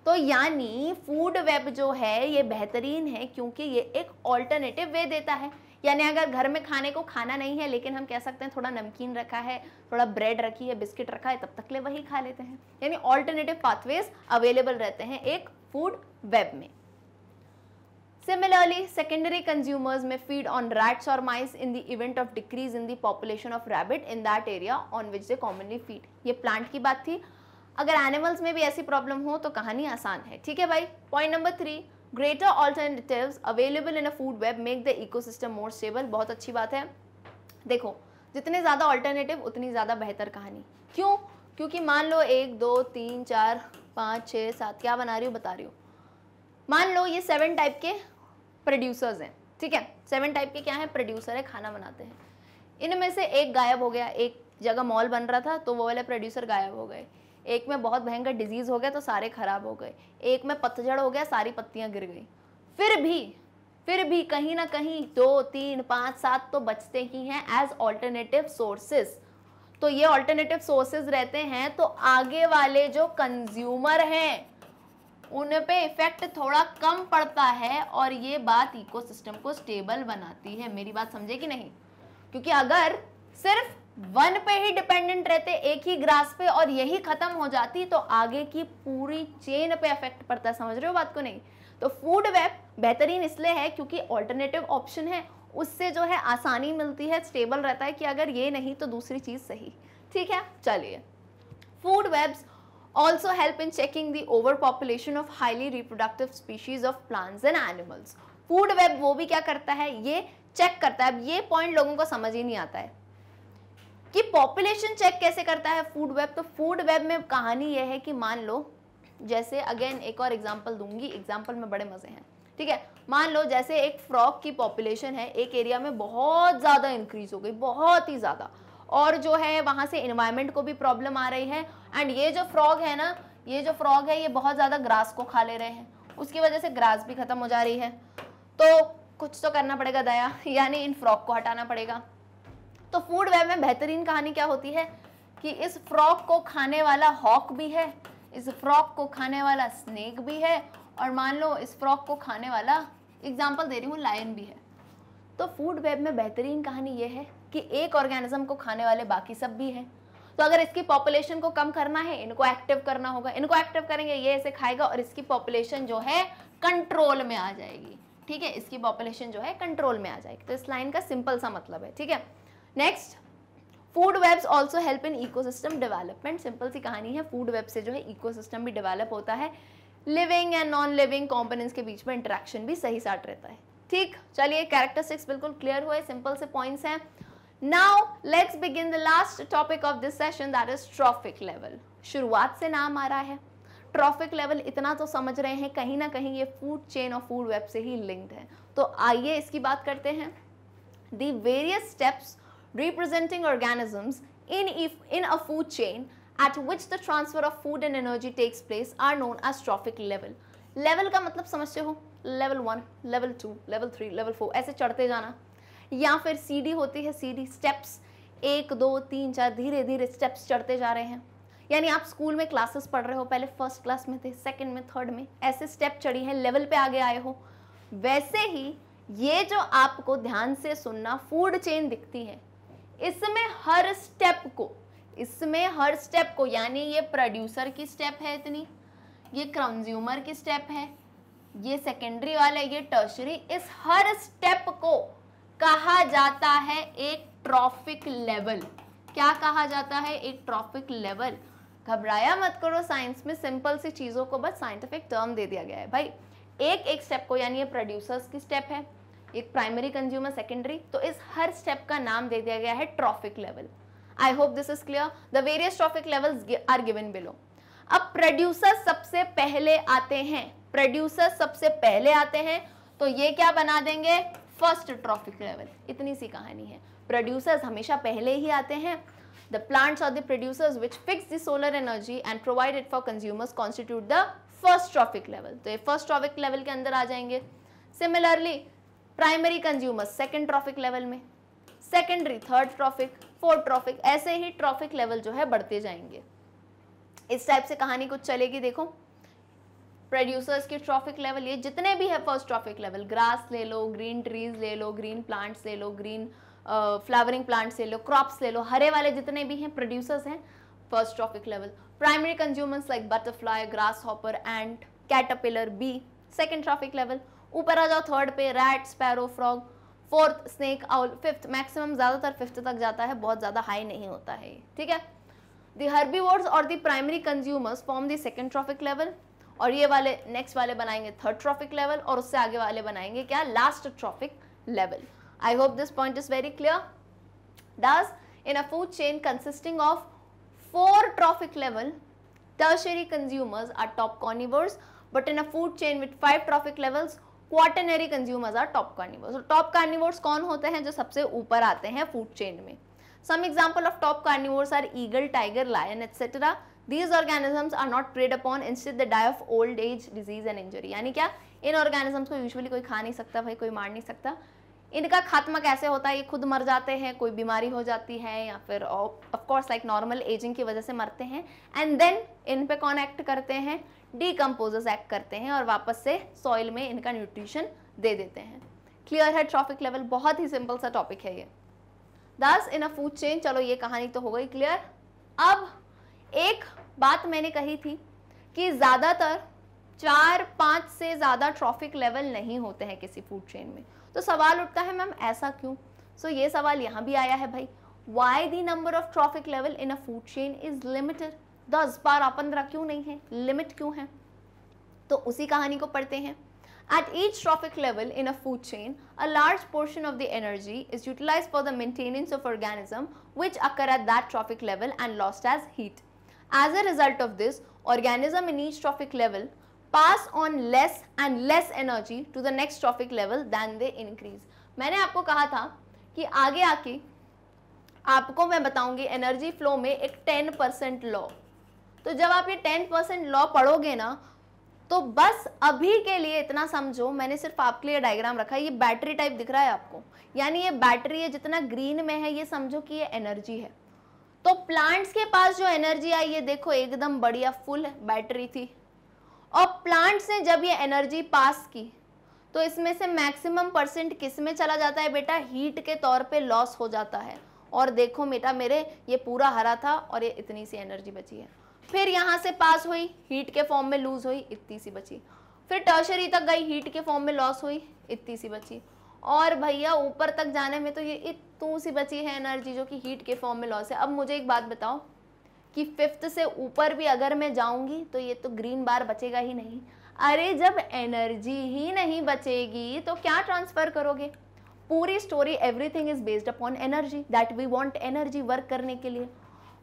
तो यानी फूड वेब जो है ये बेहतरीन है क्योंकि ये एक ऑल्टरनेटिव वे देता है यानी अगर घर में खाने को खाना नहीं है लेकिन हम कह सकते हैं थोड़ा नमकीन रखा है थोड़ा ब्रेड रखी है बिस्किट रखा है तब तक ले वही खा लेते हैं यानी ऑल्टरनेटिव पाथवेज अवेलेबल रहते हैं एक फूड वेब में similarly secondary consumers may feed on rats और mice in the event of decrease in the population of rabbit in that area on which they commonly feed ये plant की बात थी अगर एनिमल्स में भी ऐसी प्रॉब्लम हो तो कहानी आसान है ठीक है भाई point number three greater alternatives available in a food web make the ecosystem more stable बहुत अच्छी बात है देखो जितने ज़्यादा ऑल्टरनेटिव उतनी ज़्यादा बेहतर कहानी क्यों क्योंकि मान लो एक दो तीन चार पाँच छः सात क्या बना रही हो बता रही हो मान लो ये सेवन टाइप के प्रोड्यूसर्स हैं ठीक है सेवन टाइप के क्या हैं प्रोड्यूसर है खाना बनाते हैं इनमें से एक गायब हो गया एक जगह मॉल बन रहा था तो वो वाले प्रोड्यूसर गायब हो गए एक में बहुत भयंकर डिजीज़ हो गया तो सारे ख़राब हो गए एक में पतझड़ हो गया सारी पत्तियाँ गिर गई फिर भी फिर भी कहीं ना कहीं दो तीन पाँच सात तो बचते ही हैं एज ऑल्टरनेटिव सोर्सेस तो ये ऑल्टरनेटिव सोर्सेज रहते हैं तो आगे वाले जो कंज्यूमर हैं उन पे इफेक्ट थोड़ा कम पड़ता है और ये बात इकोसिस्टम को स्टेबल बनाती है मेरी बात समझे कि नहीं क्योंकि अगर सिर्फ वन पे ही डिपेंडेंट रहते एक ही ग्रास पे और यही खत्म हो जाती तो आगे की पूरी चेन पे इफेक्ट पड़ता समझ रहे हो बात को नहीं तो फूड वेब बेहतरीन इसलिए है क्योंकि ऑल्टरनेटिव ऑप्शन है उससे जो है आसानी मिलती है स्टेबल रहता है कि अगर ये नहीं तो दूसरी चीज़ सही ठीक है चलिए food webs help in checking the over population of highly reproductive species of plants and animals food web वो भी क्या करता है ये चेक करता है अब ये पॉइंट लोगों को समझ ही नहीं आता है कि पॉपुलेशन चेक कैसे करता है फूड वेब तो फूड वेब में कहानी यह है कि मान लो जैसे अगेन एक और एग्जाम्पल दूंगी एग्जाम्पल में बड़े मज़े हैं ठीक है मान लो जैसे एक फ्रॉक की पॉपुलेशन है एक एरिया में बहुत ज़्यादा इंक्रीज हो गई बहुत ही ज़्यादा और जो है वहां से इन्वायरमेंट को भी प्रॉब्लम आ रही है एंड ये जो फ्रॉग है ना ये जो फ्रॉग है ये बहुत ज़्यादा ग्रास को खा ले रहे हैं उसकी वजह से ग्रास भी ख़त्म हो जा रही है तो कुछ तो करना पड़ेगा दया यानी इन फ्रॉक को हटाना पड़ेगा तो फूड वेब में बेहतरीन कहानी क्या होती है कि इस फ्रॉक को खाने वाला हॉक भी है इस फ्रॉक को खाने वाला स्नेक भी है और मान लो इस फ्रॉक को खाने वाला एग्जाम्पल दे रही हूँ लायन भी है तो फूड वेब में बेहतरीन कहानी यह है कि एक ऑर्गेनिज्म को खाने वाले बाकी सब भी हैं तो अगर इसकी पॉपुलेशन को कम करना है इनको एक्टिव करना होगा इनको एक्टिव करेंगे ये इसे खाएगा और इसकी पॉपुलेशन जो है कंट्रोल में आ जाएगी ठीक है इसकी पॉपुलेशन जो है कंट्रोल में आ जाएगी तो इस लाइन का सिंपल सा मतलब है ठीक है next food webs also help in ecosystem development simple सी कहानी है फूड वेब से जो है इकोसिस्टम भी डेवलप होता है living and non living components के बीच में इंटरेक्शन भी सही साट रहता है ठीक चलिए कैरेक्टरिस्टिक्स बिल्कुल क्लियर हुए सिंपल से पॉइंट्स हैं now let's begin the last topic of this session that is trophic level शुरुआत से नाम आ रहा है ट्रॉफिक लेवल इतना तो समझ रहे हैं कहीं ना कहीं ये फूड चेन और फूड वेब से ही लिंक्ड है तो आइए इसकी बात करते हैं the various steps representing organisms in, if in a food chain at which the transfer of food and energy takes place are known as trophic level. Level ka matlab samajhte ho level 1 level 2 level 3 level 4 aise chadhte jana ya fir सीढ़ी hoti hai सीढ़ी steps 1 2 3 4 dheere dheere steps chadhte ja rahe hain यानी आप school में classes पढ़ रहे हो पहले first class में थे सेकंड में थर्ड में ऐसे स्टेप चढ़ी है लेवल पे आगे आए हो वैसे ही ये जो आपको ध्यान से सुनना फूड चेन दिखती है इसमें हर स्टेप को इसमें हर स्टेप को यानी ये प्रोड्यूसर की स्टेप है इतनी ये कंज्यूमर की स्टेप है ये सेकेंडरी वाला ये टर्शरी इस हर स्टेप को कहा जाता है एक ट्रॉफिक लेवल क्या कहा जाता है एक ट्रॉफिक लेवल घबराया मत करो साइंस में सिंपल सी चीज़ों को बस साइंटिफिक टर्म दे दिया गया है भाई एक एक स्टेप को यानी ये प्रोड्यूसर्स की स्टेप है एक प्राइमरी कंज्यूमर सेकेंडरी तो इस हर स्टेप का नाम दे दिया गया है trophic level I hope this is clear the various trophic level are given below अब प्रोड्यूसर सबसे पहले आते हैं प्रोड्यूसर सबसे पहले आते हैं तो ये क्या बना देंगे फर्स्ट ट्रॉफिक लेवल इतनी सी कहानी है प्रोड्यूसर्स हमेशा पहले ही आते हैं the plants or the producers which fix the solar energy and provide it for consumers constitute the first trophic level तो ये फर्स्ट ट्रॉफिक लेवल के अंदर आ जाएंगे similarly primary consumer second trophic level में secondary third trophic fourth trophic ऐसे ही trophic level जो है बढ़ते जाएंगे इस टाइप से कहानी कुछ चलेगी देखो प्रोड्यूसर्स के ट्रॉफिक लेवल ये जितने भी है फर्स्ट ट्रॉफिक लेवल ग्रास ले लो ग्रीन ट्रीज ले लो ग्रीन प्लांट्स ले लो ग्रीन फ्लावरिंग प्लांट्स ले लो क्रॉप्स ले लो हरे वाले जितने भी हैं प्रोड्यूसर्स हैं first trophic level primary consumers like butterfly grasshopper and caterpillar be second trophic level ऊपर आ जाओ थर्ड पे rat sparrow frog fourth snake owl fifth maximum ज़्यादातर फिफ्थ तक जाता है बहुत ज़्यादा हाई नहीं होता है ठीक है दी हर्बीवर्ड्स और the primary consumers form the second trophic level और ये वाले नेक्स्ट वाले बनाएंगे थर्ड ट्रॉफिक लेवल और उससे आगे वाले बनाएंगे क्या last trophic level I hope this point is very clear thus in a food chain consisting of four trophic level tertiary consumers are top carnivores but in a food chain with five trophic levels quaternary consumers are top carnivores carnivores top carnivores कौन होते हैं जो सबसे ऊपर आते हैं food chain में some example of top carnivores are eagle tiger lion etcetera these organisms are not preyed upon instead they die of old age disease and injury यानी क्या इन ऑर्गेनिजम्स को यूजली कोई खा नहीं सकता भाई कोई मार नहीं सकता इनका खात्मा कैसे होता है ये खुद मर जाते हैं कोई बीमारी हो जाती है या फिर of course like normal ageing की वजह से मरते हैं एंड देन इन पे कौन एक्ट करते हैं डीकम्पोजर्स एक्ट करते हैं और वापस से सॉइल में इनका न्यूट्रिशन दे देते हैं क्लियर है ट्रॉफिक लेवल बहुत ही सिंपल सा टॉपिक है ये दस इन अ फूड चेन चलो ये कहानी तो हो गई क्लियर अब एक बात मैंने कही थी कि ज़्यादातर चार पाँच से ज़्यादा ट्रॉफिक लेवल नहीं होते हैं किसी फूड चेन में तो सवाल उठता है मैम ऐसा क्यों सो so, ये सवाल यहाँ भी आया है भाई why the number of trophic level in a food chain is limited दस बारह पंद्रह क्यों नहीं है लिमिट क्यों है तो उसी कहानी को पढ़ते हैं at each trophic level in a food chain a large portion of the energy is utilise for the maintenance of organism which occur at that trophic level and lost as heat as a result of this organism in each trophic level pass on less and less energy to the next trophic level than the increase मैंने आपको कहा था कि आगे आके आपको मैं बताऊंगी एनर्जी फ्लो में एक टेन परसेंट लॉ तो जब आप ये टेन परसेंट लॉ पढ़ोगे ना तो बस अभी के लिए इतना समझो मैंने सिर्फ आपके लिए डायग्राम रखा है ये बैटरी टाइप दिख रहा है आपको यानी ये बैटरी है जितना ग्रीन में है ये समझो कि ये एनर्जी है तो प्लांट्स के पास जो एनर्जी आई ये देखो एकदम बढ़िया फुल बैटरी थी और प्लांट्स ने जब ये एनर्जी पास की तो इसमें से मैक्सिमम परसेंट किस में चला जाता है बेटा हीट के तौर पे लॉस हो जाता है और देखो बेटा मेरे ये पूरा हरा था और ये इतनी सी एनर्जी बची है फिर यहाँ से पास हुई हीट के फॉर्म में लूज हुई इतनी सी बची फिर टर्शरी तक गई हीट के फॉर्म में लॉस हुई इतनी सी बची और भैया ऊपर तक जाने में तो ये इतनी सी बची है एनर्जी जो कि हीट के फॉर्म में लॉस है अब मुझे एक बात बताओ कि फिफ्थ से ऊपर भी अगर मैं जाऊंगी तो ये तो ग्रीन बार बचेगा ही नहीं अरे जब एनर्जी ही नहीं बचेगी तो क्या ट्रांसफ़र करोगे पूरी story everything is based upon energy that we want energy work करने के लिए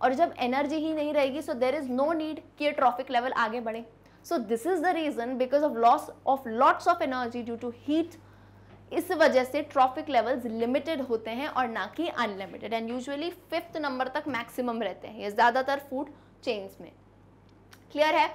और जब एनर्जी ही नहीं रहेगी so there is no need कि ट्रॉफिक लेवल आगे बढ़े so this is the reason because of loss of lots of energy due to heat इस वजह से ट्रॉफिक लेवल्स लिमिटेड होते हैं और ना कि unlimited and usually fifth number तक मैक्सिमम रहते हैं ये ज़्यादातर फूड चेन्स में क्लियर है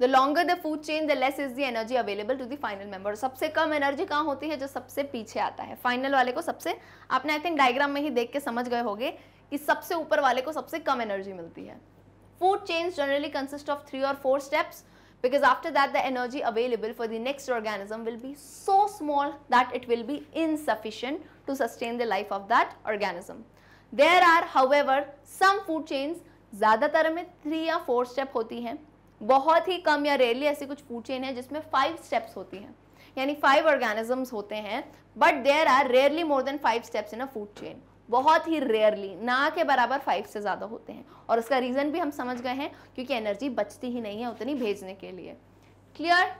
the longer the food chain the less is the energy available to the final member सबसे कम एनर्जी कहाँ होती है जो सबसे पीछे आता है फाइनल वाले को सबसे आपने आई थिंक डायग्राम में ही देख के समझ गए होगे कि सबसे ऊपर वाले को सबसे कम एनर्जी मिलती है food chains generally consist of three और four steps because after that the energy available for the next organism will be so small that it will be insufficient to sustain the life of that organism there are however some food chains ज़्यादातर में three या four step होती हैं बहुत ही कम या rarely ऐसी कुछ food chain है जिसमें फाइव स्टेप्स होती हैं यानी फाइव ऑर्गेनिजम्स होते हैं but there are rarely more than five steps in a food chain बहुत ही रेयरली ना के बराबर फाइव से ज़्यादा होते हैं और उसका रीज़न भी हम समझ गए हैं क्योंकि एनर्जी बचती ही नहीं है उतनी भेजने के लिए क्लियर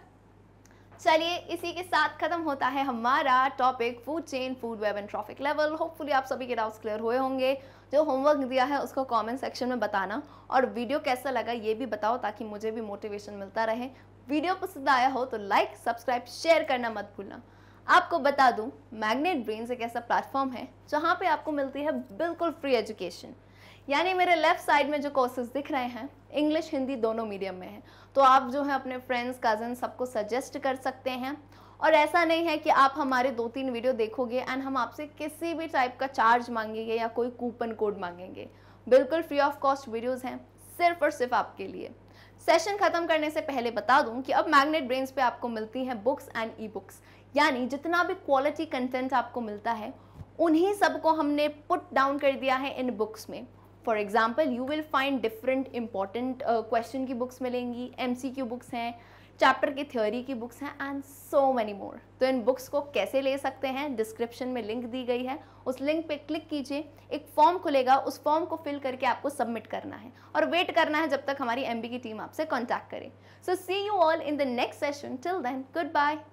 चलिए इसी के साथ खत्म होता है हमारा topic food chain food web and trophic level hopefully आप सभी के डाउट्स क्लियर हुए होंगे जो होमवर्क दिया है उसको कमेंट सेक्शन में बताना और वीडियो कैसा लगा ये भी बताओ ताकि मुझे भी मोटिवेशन मिलता रहे वीडियो पसंद आया हो तो लाइक सब्सक्राइब शेयर करना मत भूलना आपको बता दूं मैग्नेट ब्रेन्स एक ऐसा प्लेटफॉर्म है जहां पे आपको मिलती है बिल्कुल फ्री एजुकेशन यानी मेरे लेफ्ट साइड में जो कोर्सेज दिख रहे हैं इंग्लिश हिंदी दोनों मीडियम में है तो आप जो है अपने फ्रेंड्स कज़न सबको सजेस्ट कर सकते हैं और ऐसा नहीं है कि आप हमारे दो तीन वीडियो देखोगे एंड हम आपसे किसी भी टाइप का चार्ज मांगेंगे या कोई कूपन कोड मांगेंगे बिल्कुल फ्री ऑफ कॉस्ट वीडियोस हैं सिर्फ और सिर्फ आपके लिए सेशन खत्म करने से पहले बता दूं कि अब मैग्नेट ब्रेन्स पे आपको मिलती हैं बुक्स एंड ई बुक्स यानी जितना भी क्वालिटी कंटेंट आपको मिलता है उन्हीं सब को हमने पुट डाउन कर दिया है इन बुक्स में for example you will find different important question की बुक्स मिलेंगी एम बुक्स हैं चैप्टर की थ्योरी की बुक्स हैं एंड सो मैनी मोर तो इन बुक्स को कैसे ले सकते हैं डिस्क्रिप्शन में लिंक दी गई है उस लिंक पे क्लिक कीजिए एक फॉर्म खुलेगा उस फॉर्म को फिल करके आपको सबमिट करना है और वेट करना है जब तक हमारी एम की टीम आपसे कॉन्टैक्ट करे so see you all in the next session till then good bye